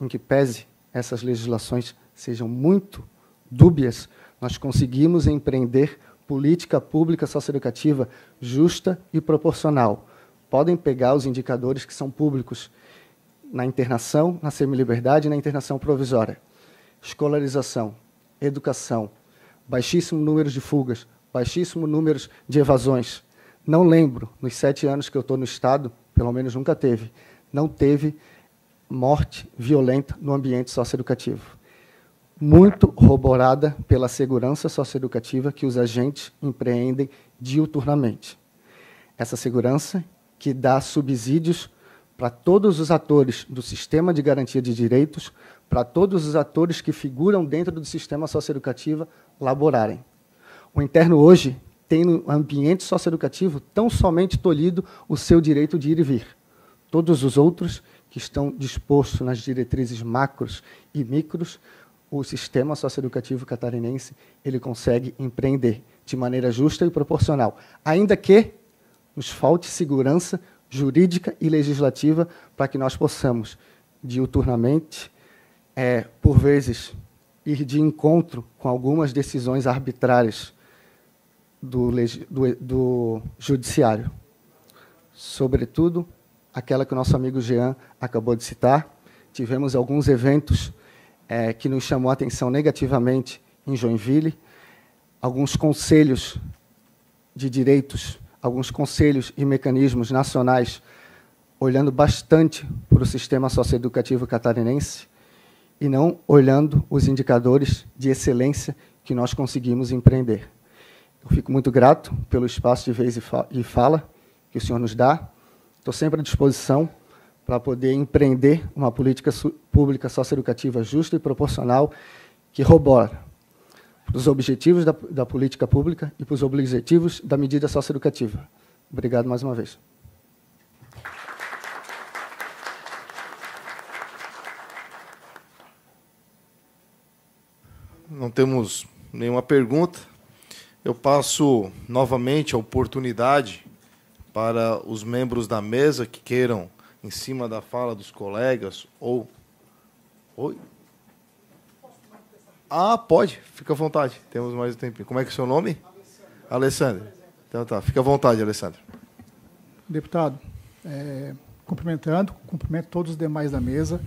em que pese essas legislações sejam muito dúbias, nós conseguimos empreender política pública socioeducativa justa e proporcional. Podem pegar os indicadores que são públicos na internação, na semiliberdade e na internação provisória. Escolarização, educação, baixíssimo número de fugas, baixíssimo número de evasões. Não lembro, nos sete anos que eu estou no Estado, pelo menos nunca teve, não teve morte violenta no ambiente socioeducativo. Muito roborada pela segurança socioeducativa que os agentes empreendem diuturnamente. Essa segurança que dá subsídios para todos os atores do sistema de garantia de direitos, para todos os atores que figuram dentro do sistema socioeducativo laborarem. O interno hoje tem no ambiente socioeducativo tão somente tolhido o seu direito de ir e vir. Todos os outros que estão dispostos nas diretrizes macros e micros, o sistema socioeducativo catarinense ele consegue empreender de maneira justa e proporcional, ainda que nos falte segurança jurídica e legislativa para que nós possamos, diuturnamente, é, eh, por vezes, ir de encontro com algumas decisões arbitrárias do, do, do judiciário, sobretudo aquela que o nosso amigo Jean acabou de citar. Tivemos alguns eventos é, que nos chamou a atenção negativamente em Joinville, alguns conselhos de direitos, alguns conselhos e mecanismos nacionais olhando bastante para o sistema socioeducativo catarinense e não olhando os indicadores de excelência que nós conseguimos empreender. Eu fico muito grato pelo espaço de vez e fala que o senhor nos dá. Estou sempre à disposição para poder empreender uma política pública socioeducativa justa e proporcional que robora os objetivos da, da política pública e para os objetivos da medida socioeducativa. Obrigado mais uma vez. Não temos nenhuma pergunta. Eu passo novamente a oportunidade para os membros da mesa que queiram, em cima da fala dos colegas, ou. Oi? Ah, pode, fica à vontade, temos mais um tempinho. Como é que é o seu nome? Alessandro. Então tá, fica à vontade, Alessandro. Deputado, é, cumprimentando, cumprimento todos os demais da mesa.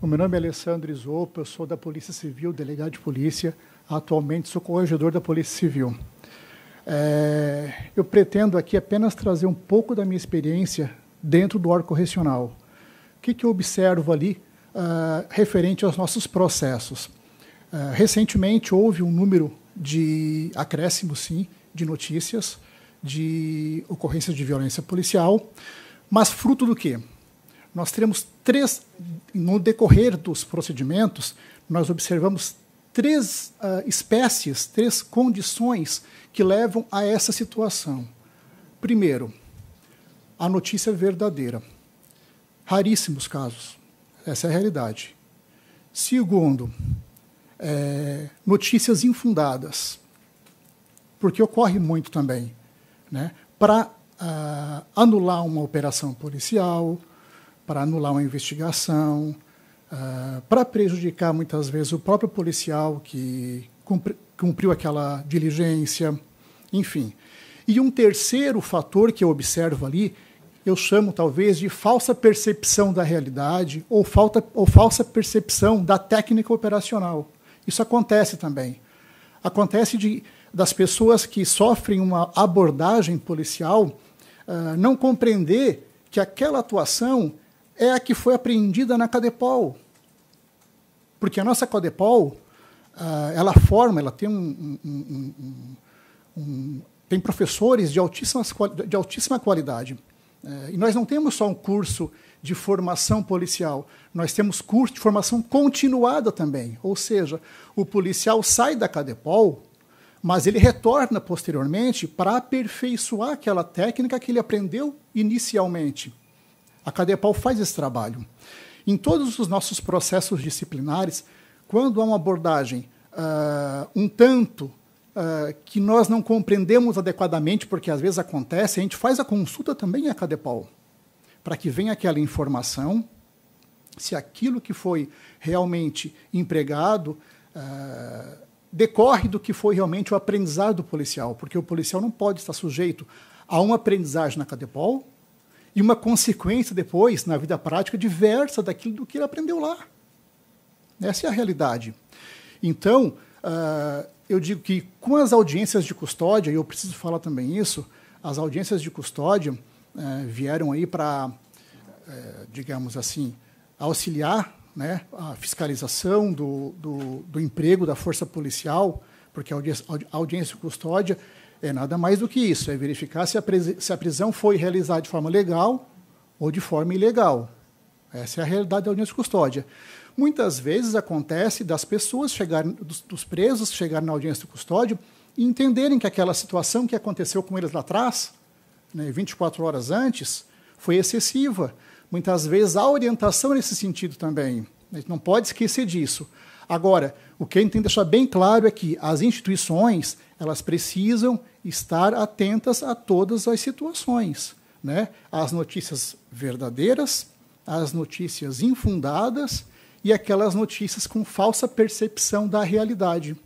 O meu nome é Alessandro Isopo, eu sou da Polícia Civil, delegado de polícia. Atualmente sou corregedor da Polícia Civil. É, eu pretendo aqui apenas trazer um pouco da minha experiência dentro do ar correcional. O que, que eu observo ali uh, referente aos nossos processos? Uh, recentemente houve um número de acréscimo, sim, de notícias de ocorrências de violência policial, mas fruto do quê? Nós teremos três, no decorrer dos procedimentos, nós observamos três uh, espécies, três condições que levam a essa situação. Primeiro, a notícia verdadeira. Raríssimos casos. Essa é a realidade. Segundo, é, notícias infundadas, porque ocorre muito também, né? para uh, ah, anular uma operação policial, para anular uma investigação, uh, ah, para prejudicar muitas vezes o próprio policial que cumpri, cumpriu aquela diligência, enfim. E um terceiro fator que eu observo ali, eu chamo talvez de falsa percepção da realidade ou, falta, ou falsa percepção da técnica operacional. Isso acontece também. Acontece de, das pessoas que sofrem uma abordagem policial uh, não compreender que aquela atuação é a que foi apreendida na Cadepol. Porque a nossa Cadepol, ah, ela forma, ela tem um, um, um, um tem professores de altíssima, de altíssima qualidade. É, e nós não temos só um curso de formação policial, nós temos curso de formação continuada também. Ou seja, o policial sai da Cadepol, mas ele retorna posteriormente para aperfeiçoar aquela técnica que ele aprendeu inicialmente. A Cadepal faz esse trabalho. Em todos os nossos processos disciplinares, quando há uma abordagem uh, um tanto uh, que nós não compreendemos adequadamente, porque às vezes acontece, a gente faz a consulta também à Cadepal, para que venha aquela informação, se aquilo que foi realmente empregado uh, decorre do que foi realmente o aprendizado do policial, porque o policial não pode estar sujeito a uma aprendizagem na Cadepol, e uma consequência depois, na vida prática, diversa daquilo do que ele aprendeu lá. Essa é a realidade. Então, uh, eu digo que com as audiências de custódia, e eu preciso falar também isso, as audiências de custódia uh, vieram aí para, uh, eh, digamos assim, auxiliar né, a fiscalização do, do, do emprego da força policial, porque a audiência, a audiência de custódia é nada mais do que isso, é verificar se a, prisão foi realizada de forma legal ou de forma ilegal. Essa é a realidade da audiência de custódia. Muitas vezes acontece das pessoas chegarem, dos, dos presos chegarem na audiência de custódia e entenderem que aquela situação que aconteceu com eles lá atrás, né, 24 horas antes, foi excessiva. Muitas vezes há orientação nesse sentido também. A gente não pode esquecer disso. Agora, o que a gente tem que deixar bem claro é que as instituições elas precisam estar atentas a todas as situações, né? As notícias verdadeiras, as notícias infundadas e aquelas notícias com falsa percepção da realidade.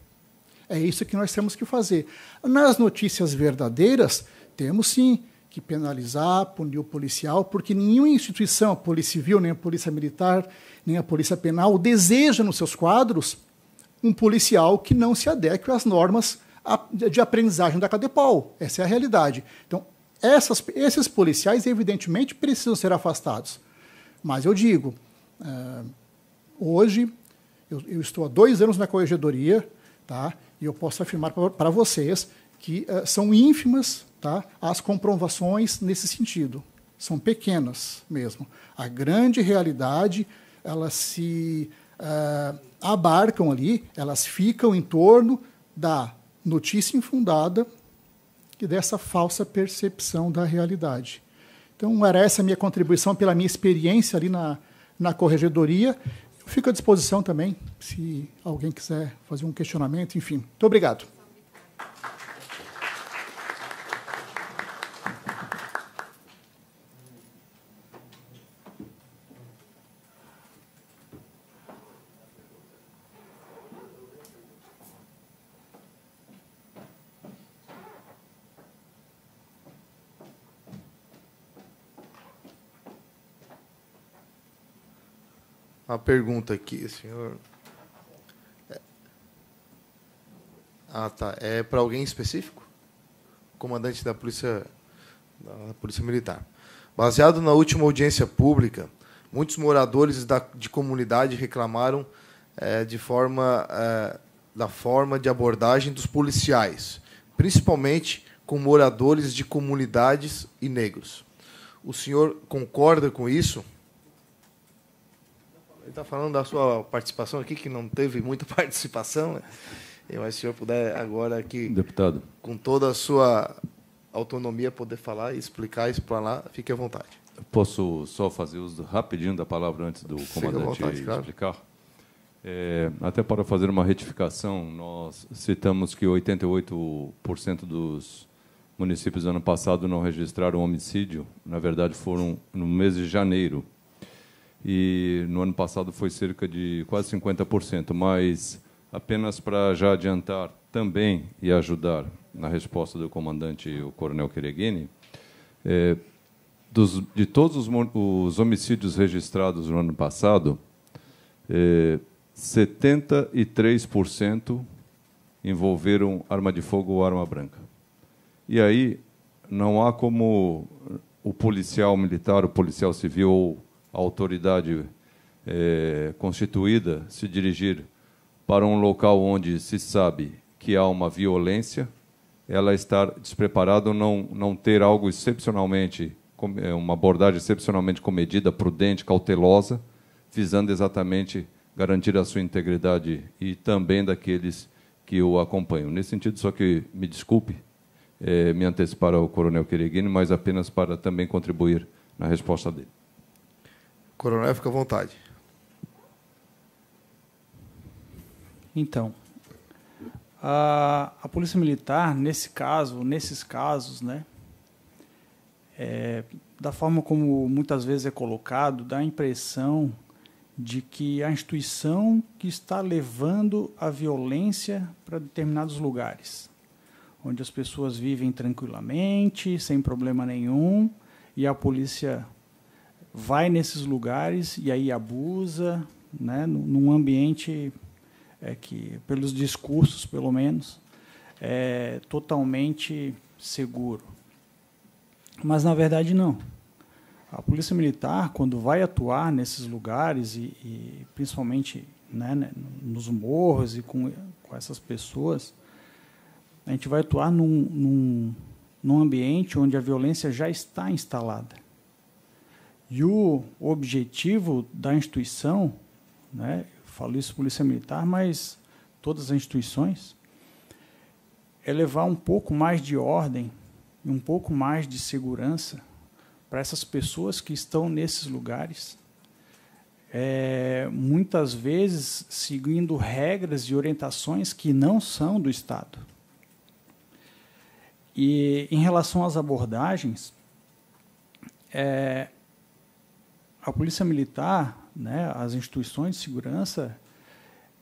É isso que nós temos que fazer. Nas notícias verdadeiras, temos sim que penalizar, punir o policial, porque nenhuma instituição, a Polícia Civil, nem a Polícia Militar, nem a Polícia Penal, deseja nos seus quadros um policial que não se adeque às normas de aprendizagem da Cadepol. Essa é a realidade. Então, essas, esses policiais, evidentemente, precisam ser afastados. Mas eu digo, eh, hoje, eu, eu, estou há dois anos na corregedoria, tá? e eu posso afirmar para vocês que eh, são ínfimas tá? as comprovações nesse sentido. São pequenas mesmo. A grande realidade, elas se eh, abarcam ali, elas ficam em torno da notícia infundada e dessa falsa percepção da realidade. Então, era essa a minha contribuição pela minha experiência ali na, na corregedoria. Fico à disposição também, se alguém quiser fazer um questionamento, enfim. Muito obrigado. pergunta aqui, senhor. É. Ah, tá. É para alguém específico? Comandante da Polícia, da Polícia Militar. Baseado na última audiência pública, muitos moradores da, de comunidade reclamaram é, de forma, é, da forma de abordagem dos policiais, principalmente com moradores de comunidades e negros. O senhor concorda com isso? Ele está falando da sua participação aqui, que não teve muita participação. Né? Mas se o senhor puder agora aqui, deputado, com toda a sua autonomia, poder falar, explicar, explanar, fique à vontade. Posso só fazer uso rapidinho da palavra antes do comandante vontade, claro. explicar? É, até para fazer uma retificação, nós citamos que 88% dos municípios do ano passado não registraram homicídio. Na verdade, foram no mês de janeiro e no ano passado foi cerca de quase 50%. Mas, apenas para já adiantar também e ajudar na resposta do comandante, o coronel Quereguini, é, dos, de todos os, os, homicídios registrados no ano passado, é, 73% envolveram arma de fogo ou arma branca. E aí não há como o policial militar, o policial civil ou a autoridade é, constituída se dirigir para um local onde se sabe que há uma violência, ela estar despreparada ou não, não ter algo excepcionalmente, é, uma abordagem excepcionalmente comedida, prudente, cautelosa, visando exatamente garantir a sua integridade e também daqueles que o acompanham. Nesse sentido, só que me desculpe é, me antecipar ao coronel Quereguini, mas apenas para também contribuir na resposta dele. Coronel, fica à vontade. Então, a, a Polícia Militar, nesse caso, nesses casos, né, é, da forma como muitas vezes é colocado, dá a impressão de que a instituição que está levando a violência para determinados lugares, onde as pessoas vivem tranquilamente, sem problema nenhum, e a polícia vai nesses lugares e aí abusa, né, num ambiente é, que, pelos discursos pelo menos, é totalmente seguro. Mas na verdade não. A polícia militar, quando vai atuar nesses lugares e, e principalmente né, né nos morros e com, com essas pessoas, a gente vai atuar num, num, num ambiente onde a violência já está instalada. E o objetivo da instituição, né, falo isso Polícia Militar, mas todas as instituições, é levar um pouco mais de ordem e um pouco mais de segurança para essas pessoas que estão nesses lugares, é, muitas vezes seguindo regras e orientações que não são do Estado. E em relação às abordagens, é, a polícia militar, né, as instituições de segurança,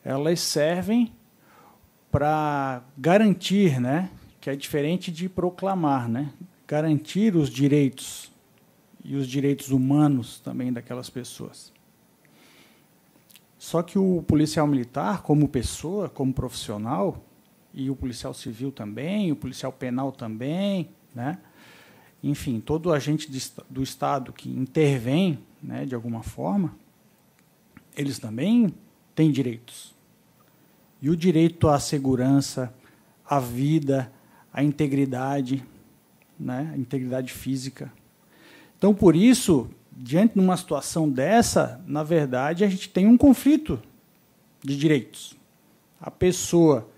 elas servem para garantir, né, que é diferente de proclamar, né, garantir os direitos e os direitos humanos também daquelas pessoas. Só que o policial militar, como pessoa, como profissional, e o policial civil também, o policial penal também, né? enfim, todo agente do Estado que intervém né, de alguma forma, eles também têm direitos. E o direito à segurança, à vida, à integridade, né, à integridade física. Então, por isso, diante de uma situação dessa, na verdade, a gente tem um conflito de direitos. A pessoa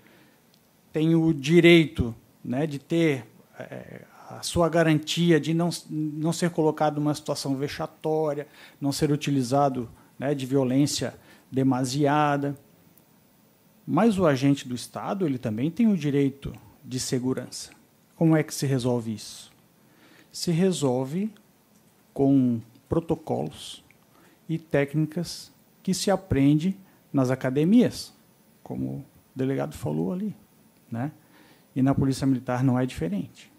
tem o direito né, de ter eh, a sua garantia de não, não ser colocado numa situação vexatória, não ser utilizado né, de violência demasiada. Mas o agente do Estado ele também tem o direito de segurança. Como é que se resolve isso? Se resolve com protocolos e técnicas que se aprende nas academias, como o delegado falou ali, né? E na Polícia Militar não é diferente.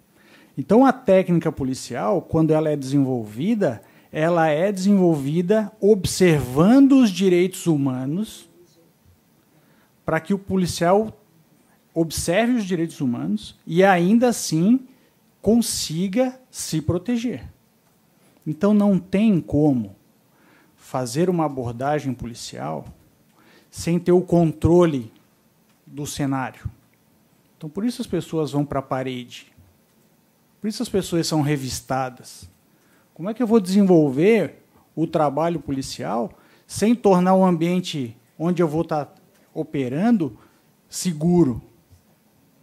Então a técnica policial, quando ela é desenvolvida, ela é desenvolvida observando os direitos humanos, para que o policial observe os direitos humanos e ainda assim consiga se proteger. Então não tem como fazer uma abordagem policial sem ter o controle do cenário. Então por isso as pessoas vão para a parede por isso as pessoas são revistadas. Como é que eu vou desenvolver o trabalho policial sem tornar o ambiente onde eu vou estar operando seguro,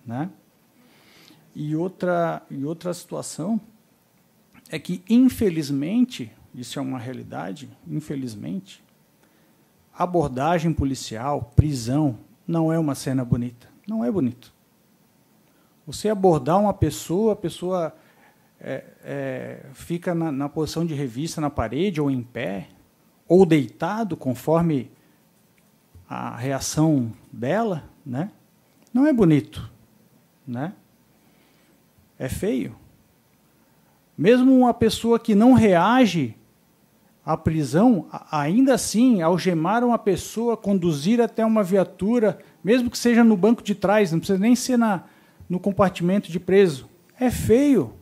né? E outra e outra situação é que infelizmente, isso é uma realidade, infelizmente, abordagem policial, prisão não é uma cena bonita, não é bonito. Você abordar uma pessoa, a pessoa é, é, fica na, na, posição de revista na parede ou em pé, ou deitado, conforme a reação dela, né? não é bonito. Né? É feio. Mesmo uma pessoa que não reage à prisão, ainda assim, algemar uma pessoa, conduzir até uma viatura, mesmo que seja no banco de trás, não precisa nem ser na, no compartimento de preso. É feio,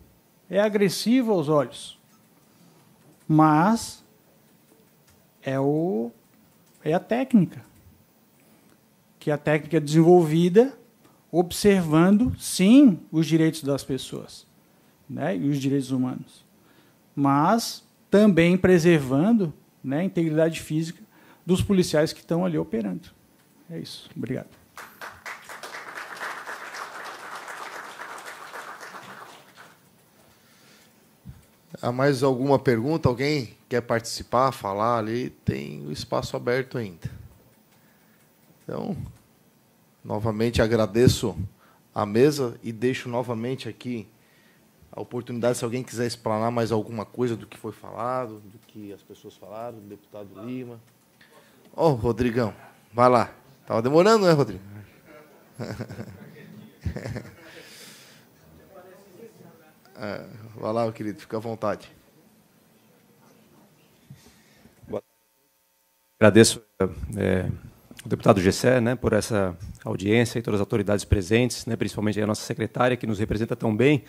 é agressivo aos olhos. Mas é o é a técnica. Que a técnica é desenvolvida observando sim os direitos das pessoas, né, e os direitos humanos. Mas também preservando, né, a integridade física dos policiais que estão ali operando. É isso. Obrigado. Há mais alguma pergunta? Alguém quer participar, falar ali? Tem o espaço aberto ainda. Então, novamente agradeço a mesa e deixo novamente aqui a oportunidade, se alguém quiser explanar mais alguma coisa do que foi falado, do que as pessoas falaram, do deputado Lima. Ó, oh, Rodrigão, vai lá. Estava demorando, né, Rodrigo? É, vai lá, querido, fica à vontade. Agradeço é, o deputado Gessé né, por essa audiência e todas as autoridades presentes, né, principalmente a nossa secretária, que nos representa tão bem,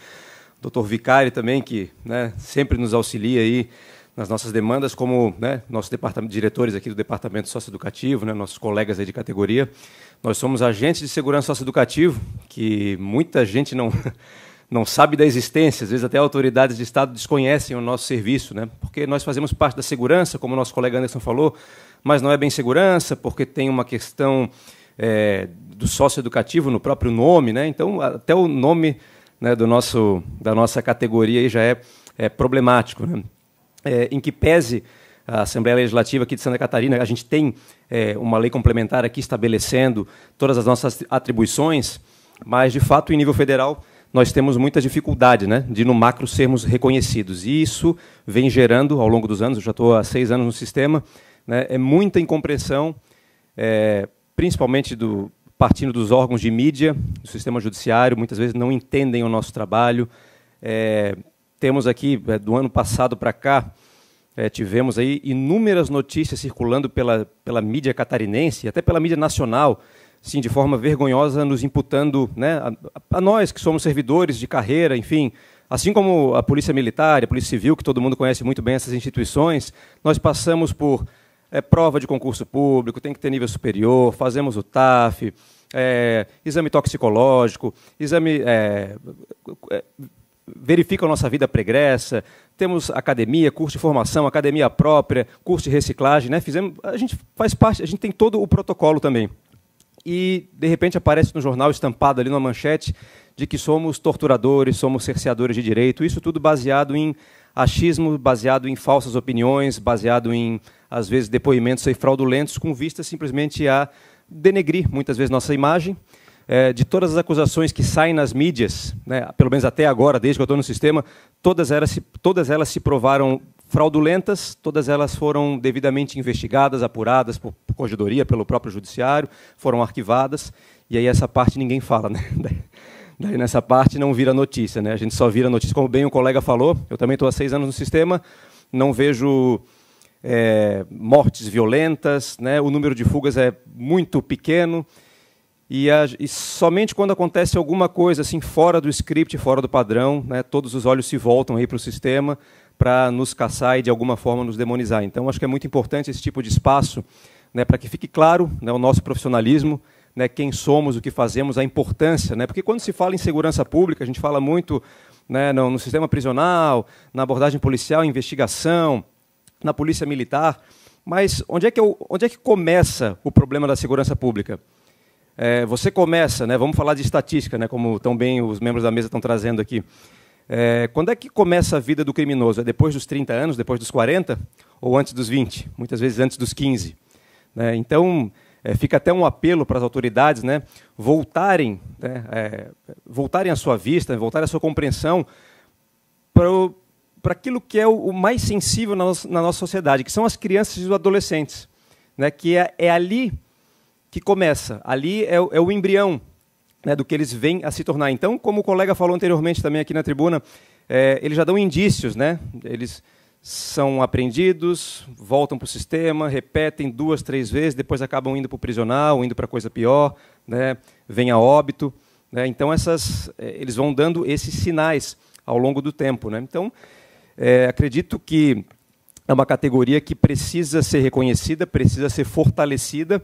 o doutor Vicari também, que né, sempre nos auxilia aí nas nossas demandas, como né, nossos diretores aqui do Departamento Socioeducativo, né, nossos colegas de categoria. Nós somos agentes de segurança socioeducativo, que muita gente não não sabe da existência, às vezes até autoridades de Estado desconhecem o nosso serviço, né? porque nós fazemos parte da segurança, como o nosso colega Anderson falou, mas não é bem segurança, porque tem uma questão é, do socioeducativo no próprio nome, né? então até o nome né, do nosso, da nossa categoria já é, é problemático. Né? É, em que pese a Assembleia Legislativa aqui de Santa Catarina, a gente tem é, uma lei complementar aqui estabelecendo todas as nossas atribuições, mas, de fato, em nível federal, nós temos muita dificuldade né, de, no macro, sermos reconhecidos. E isso vem gerando, ao longo dos anos, eu já estou há seis anos no sistema, né, é muita incompreensão, é, principalmente do, partindo dos órgãos de mídia, do sistema judiciário, muitas vezes não entendem o nosso trabalho. É, temos aqui, é, do ano passado para cá, é, tivemos aí inúmeras notícias circulando pela, pela mídia catarinense, até pela mídia nacional, sim, de forma vergonhosa, nos imputando né, a, a, nós que somos servidores de carreira, enfim, assim como a Polícia Militar, a Polícia Civil, que todo mundo conhece muito bem essas instituições, nós passamos por é, prova de concurso público, tem que ter nível superior, fazemos o TAF, é, exame toxicológico, exame. É, é a nossa vida pregressa, temos academia, curso de formação, academia própria, curso de reciclagem, né? Fizemos, a gente faz parte, a gente tem todo o protocolo também e de repente aparece no jornal estampado ali numa manchete de que somos torturadores, somos cerceadores de direito, isso tudo baseado em achismo, baseado em falsas opiniões, baseado em às vezes depoimentos fraudulentos com vista simplesmente a denegrir muitas vezes nossa imagem. É, de todas as acusações que saem nas mídias, né, pelo menos até agora, desde que eu estou no sistema, todas elas, se, todas elas se provaram fraudulentas, todas elas foram devidamente investigadas, apuradas por corregedoria, pelo próprio judiciário, foram arquivadas, e aí essa parte ninguém fala, né? Daí nessa parte não vira notícia, né? A gente só vira notícia, como bem o colega falou, eu também estou há seis anos no sistema, não vejo é, mortes violentas, né? o número de fugas é muito pequeno, e, a, e, somente quando acontece alguma coisa assim fora do script, fora do padrão, né, todos os olhos se voltam aí para o sistema para nos caçar e, de alguma forma, nos demonizar. Então, acho que é muito importante esse tipo de espaço né, para que fique claro né, o nosso profissionalismo, né, quem somos, o que fazemos, a importância. Né, porque quando se fala em segurança pública, a gente fala muito né, no, no sistema prisional, na abordagem policial, investigação, na polícia militar. Mas onde é que, eu, onde é que começa o problema da segurança pública? É, você começa, né, vamos falar de estatística, né, como tão bem os membros da mesa estão trazendo aqui. É, quando é que começa a vida do criminoso? É depois dos 30 anos, depois dos 40 ou antes dos 20? Muitas vezes antes dos 15. Né? Então, é, fica até um apelo para as autoridades né, voltarem, né, é, voltarem a sua vista, voltarem a sua compreensão para, para aquilo que é o, o mais sensível na, nossa, na nossa sociedade, que são as crianças e os adolescentes. Né, que é, é ali que começa, ali é, é o embrião né, do que eles vêm a se tornar. Então, como o colega falou anteriormente também aqui na tribuna, é, eles já dão indícios, né? Eles são apreendidos, voltam para o sistema, repetem duas, três vezes, depois acabam indo para o prisional, indo para coisa pior, né? vem a óbito. Né? Então, essas, é, eles vão dando esses sinais ao longo do tempo. Né? Então, é, acredito que é uma categoria que precisa ser reconhecida, precisa ser fortalecida,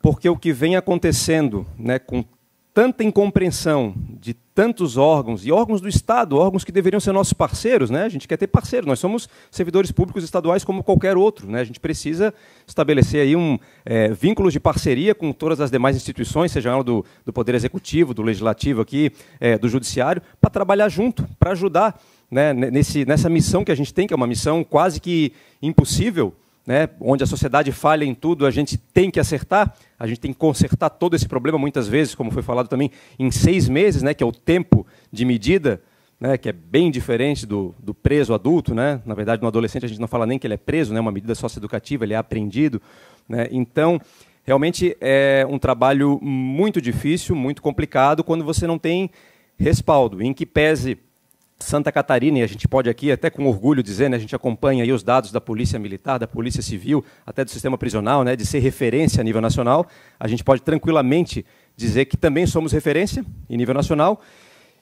porque o que vem acontecendo né, com tanta incompreensão de tantos órgãos, e órgãos do Estado, órgãos que deveriam ser nossos parceiros, né? a gente quer ter parceiro, nós somos servidores públicos estaduais como qualquer outro, né? a gente precisa estabelecer aí um, é, vínculos de parceria com todas as demais instituições, seja ela do, do Poder Executivo, do Legislativo aqui, é, do Judiciário, para trabalhar junto, para ajudar né? Nesse, nessa missão que a gente tem, que é uma missão quase que impossível, né, onde a sociedade falha em tudo, a gente tem que acertar, a gente tem que consertar todo esse problema, muitas vezes, como foi falado também, em seis meses, né, que é o tempo de medida, né, que é bem diferente do, do preso adulto. Né? Na verdade, no adolescente, a gente não fala nem que ele é preso, né, é né, uma medida socioeducativa, ele é apreendido. Né? Então, realmente é um trabalho muito difícil, muito complicado, quando você não tem respaldo, em que pese Santa Catarina, e a gente pode aqui até com orgulho dizer, né, a gente acompanha aí os dados da Polícia Militar, da Polícia Civil, até do sistema prisional, né, de ser referência a nível nacional, a gente pode tranquilamente dizer que também somos referência em nível nacional,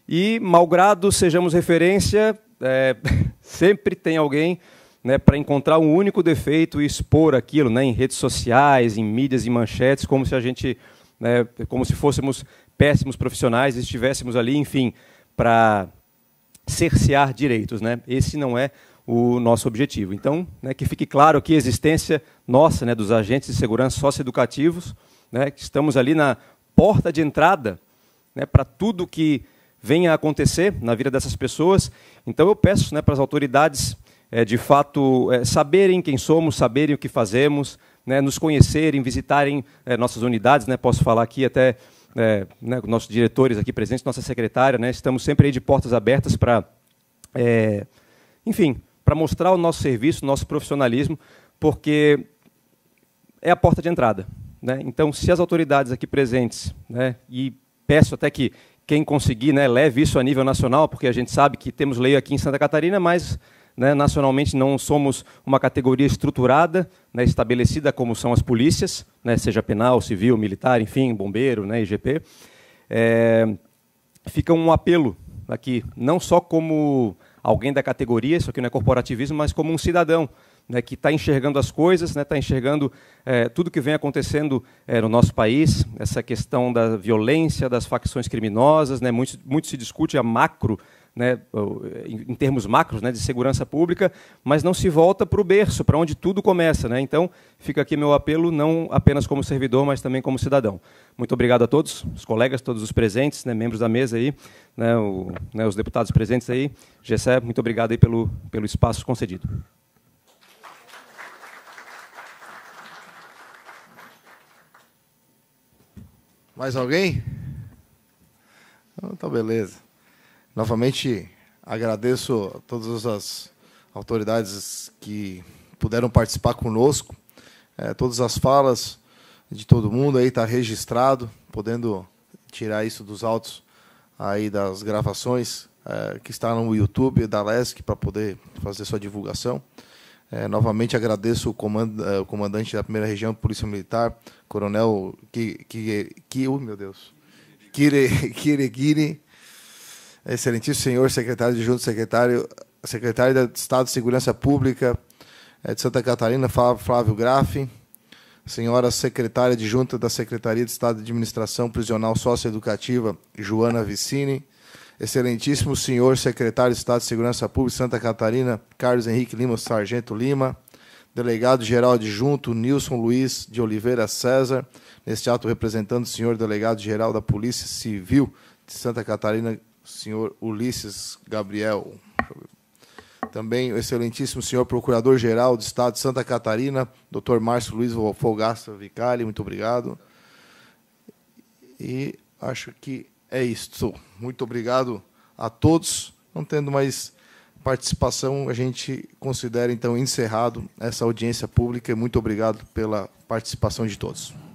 e, malgrado sejamos referência, é, sempre tem alguém né, para encontrar um único defeito e expor aquilo né, em redes sociais, em mídias em manchetes, como se a gente, né, como se fôssemos péssimos profissionais e estivéssemos ali, enfim, para cercear direitos. Né? Esse não é o nosso objetivo. Então, né, que fique claro que a existência nossa, né, dos agentes de segurança socioeducativos, né, que estamos ali na porta de entrada né, para tudo que venha a acontecer na vida dessas pessoas. Então, eu peço né, para as autoridades, é, de fato, é, saberem quem somos, saberem o que fazemos, né, nos conhecerem, visitarem é, nossas unidades. Né, posso falar aqui até é, né, nossos diretores aqui presentes, nossa secretária, né, estamos sempre aí de portas abertas para, é, enfim, para mostrar o nosso serviço, nosso profissionalismo, porque é a porta de entrada. Né? Então, se as autoridades aqui presentes, né, e peço até que quem conseguir né, leve isso a nível nacional, porque a gente sabe que temos lei aqui em Santa Catarina, mas né? Nacionalmente, não somos uma categoria estruturada, né, estabelecida como são as polícias, né, seja penal, civil, militar, enfim, bombeiro, né, IGP. É, fica um apelo aqui, não só como alguém da categoria, isso aqui não é corporativismo, mas como um cidadão. Né, que está enxergando as coisas, está né, tá enxergando é, tudo que vem acontecendo é, no nosso país, essa questão da violência, das facções criminosas, né, muito, muito, se discute a macro né, em termos macros, né, de segurança pública, mas não se volta para o berço, para onde tudo começa. Né? Então, fica aqui meu apelo, não apenas como servidor, mas também como cidadão. Muito obrigado a todos, os colegas, todos os presentes, né, membros da mesa aí, né, o, né, os deputados presentes aí. Gessé, muito obrigado aí pelo, pelo espaço concedido. Mais alguém? Então, tá beleza. Novamente agradeço a todas as autoridades que puderam participar conosco. É, todas as falas de todo mundo aí está registrado, podendo tirar isso dos autos aí das gravações é, que está no YouTube da LESC para poder fazer sua divulgação. É, novamente agradeço o, é, comandante da primeira região, Polícia Militar, Coronel que, que, que meu Deus, Kire, Kiregiri excelentíssimo senhor secretário de Junto Secretário, secretário da Estado de Segurança Pública eh, de Santa Catarina, Flávio Graff, senhora secretária de Junta da Secretaria de Estado de Administração Prisional Socioeducativa, Joana Vicini, excelentíssimo senhor secretário de Estado de Segurança Pública de Santa Catarina, Carlos Henrique Lima Sargento Lima, delegado-geral adjunto Nilson Luiz de Oliveira César, neste ato representando o senhor delegado-geral da Polícia Civil de Santa Catarina, senhor Ulisses Gabriel. Também o excelentíssimo senhor Procurador-Geral do Estado de Santa Catarina, doutor Márcio Luiz Folgasta Vicali, muito obrigado. E acho que é isso. Muito obrigado a todos. Não tendo mais participação, a gente considera então encerrado essa audiência pública. Muito obrigado pela participação de todos.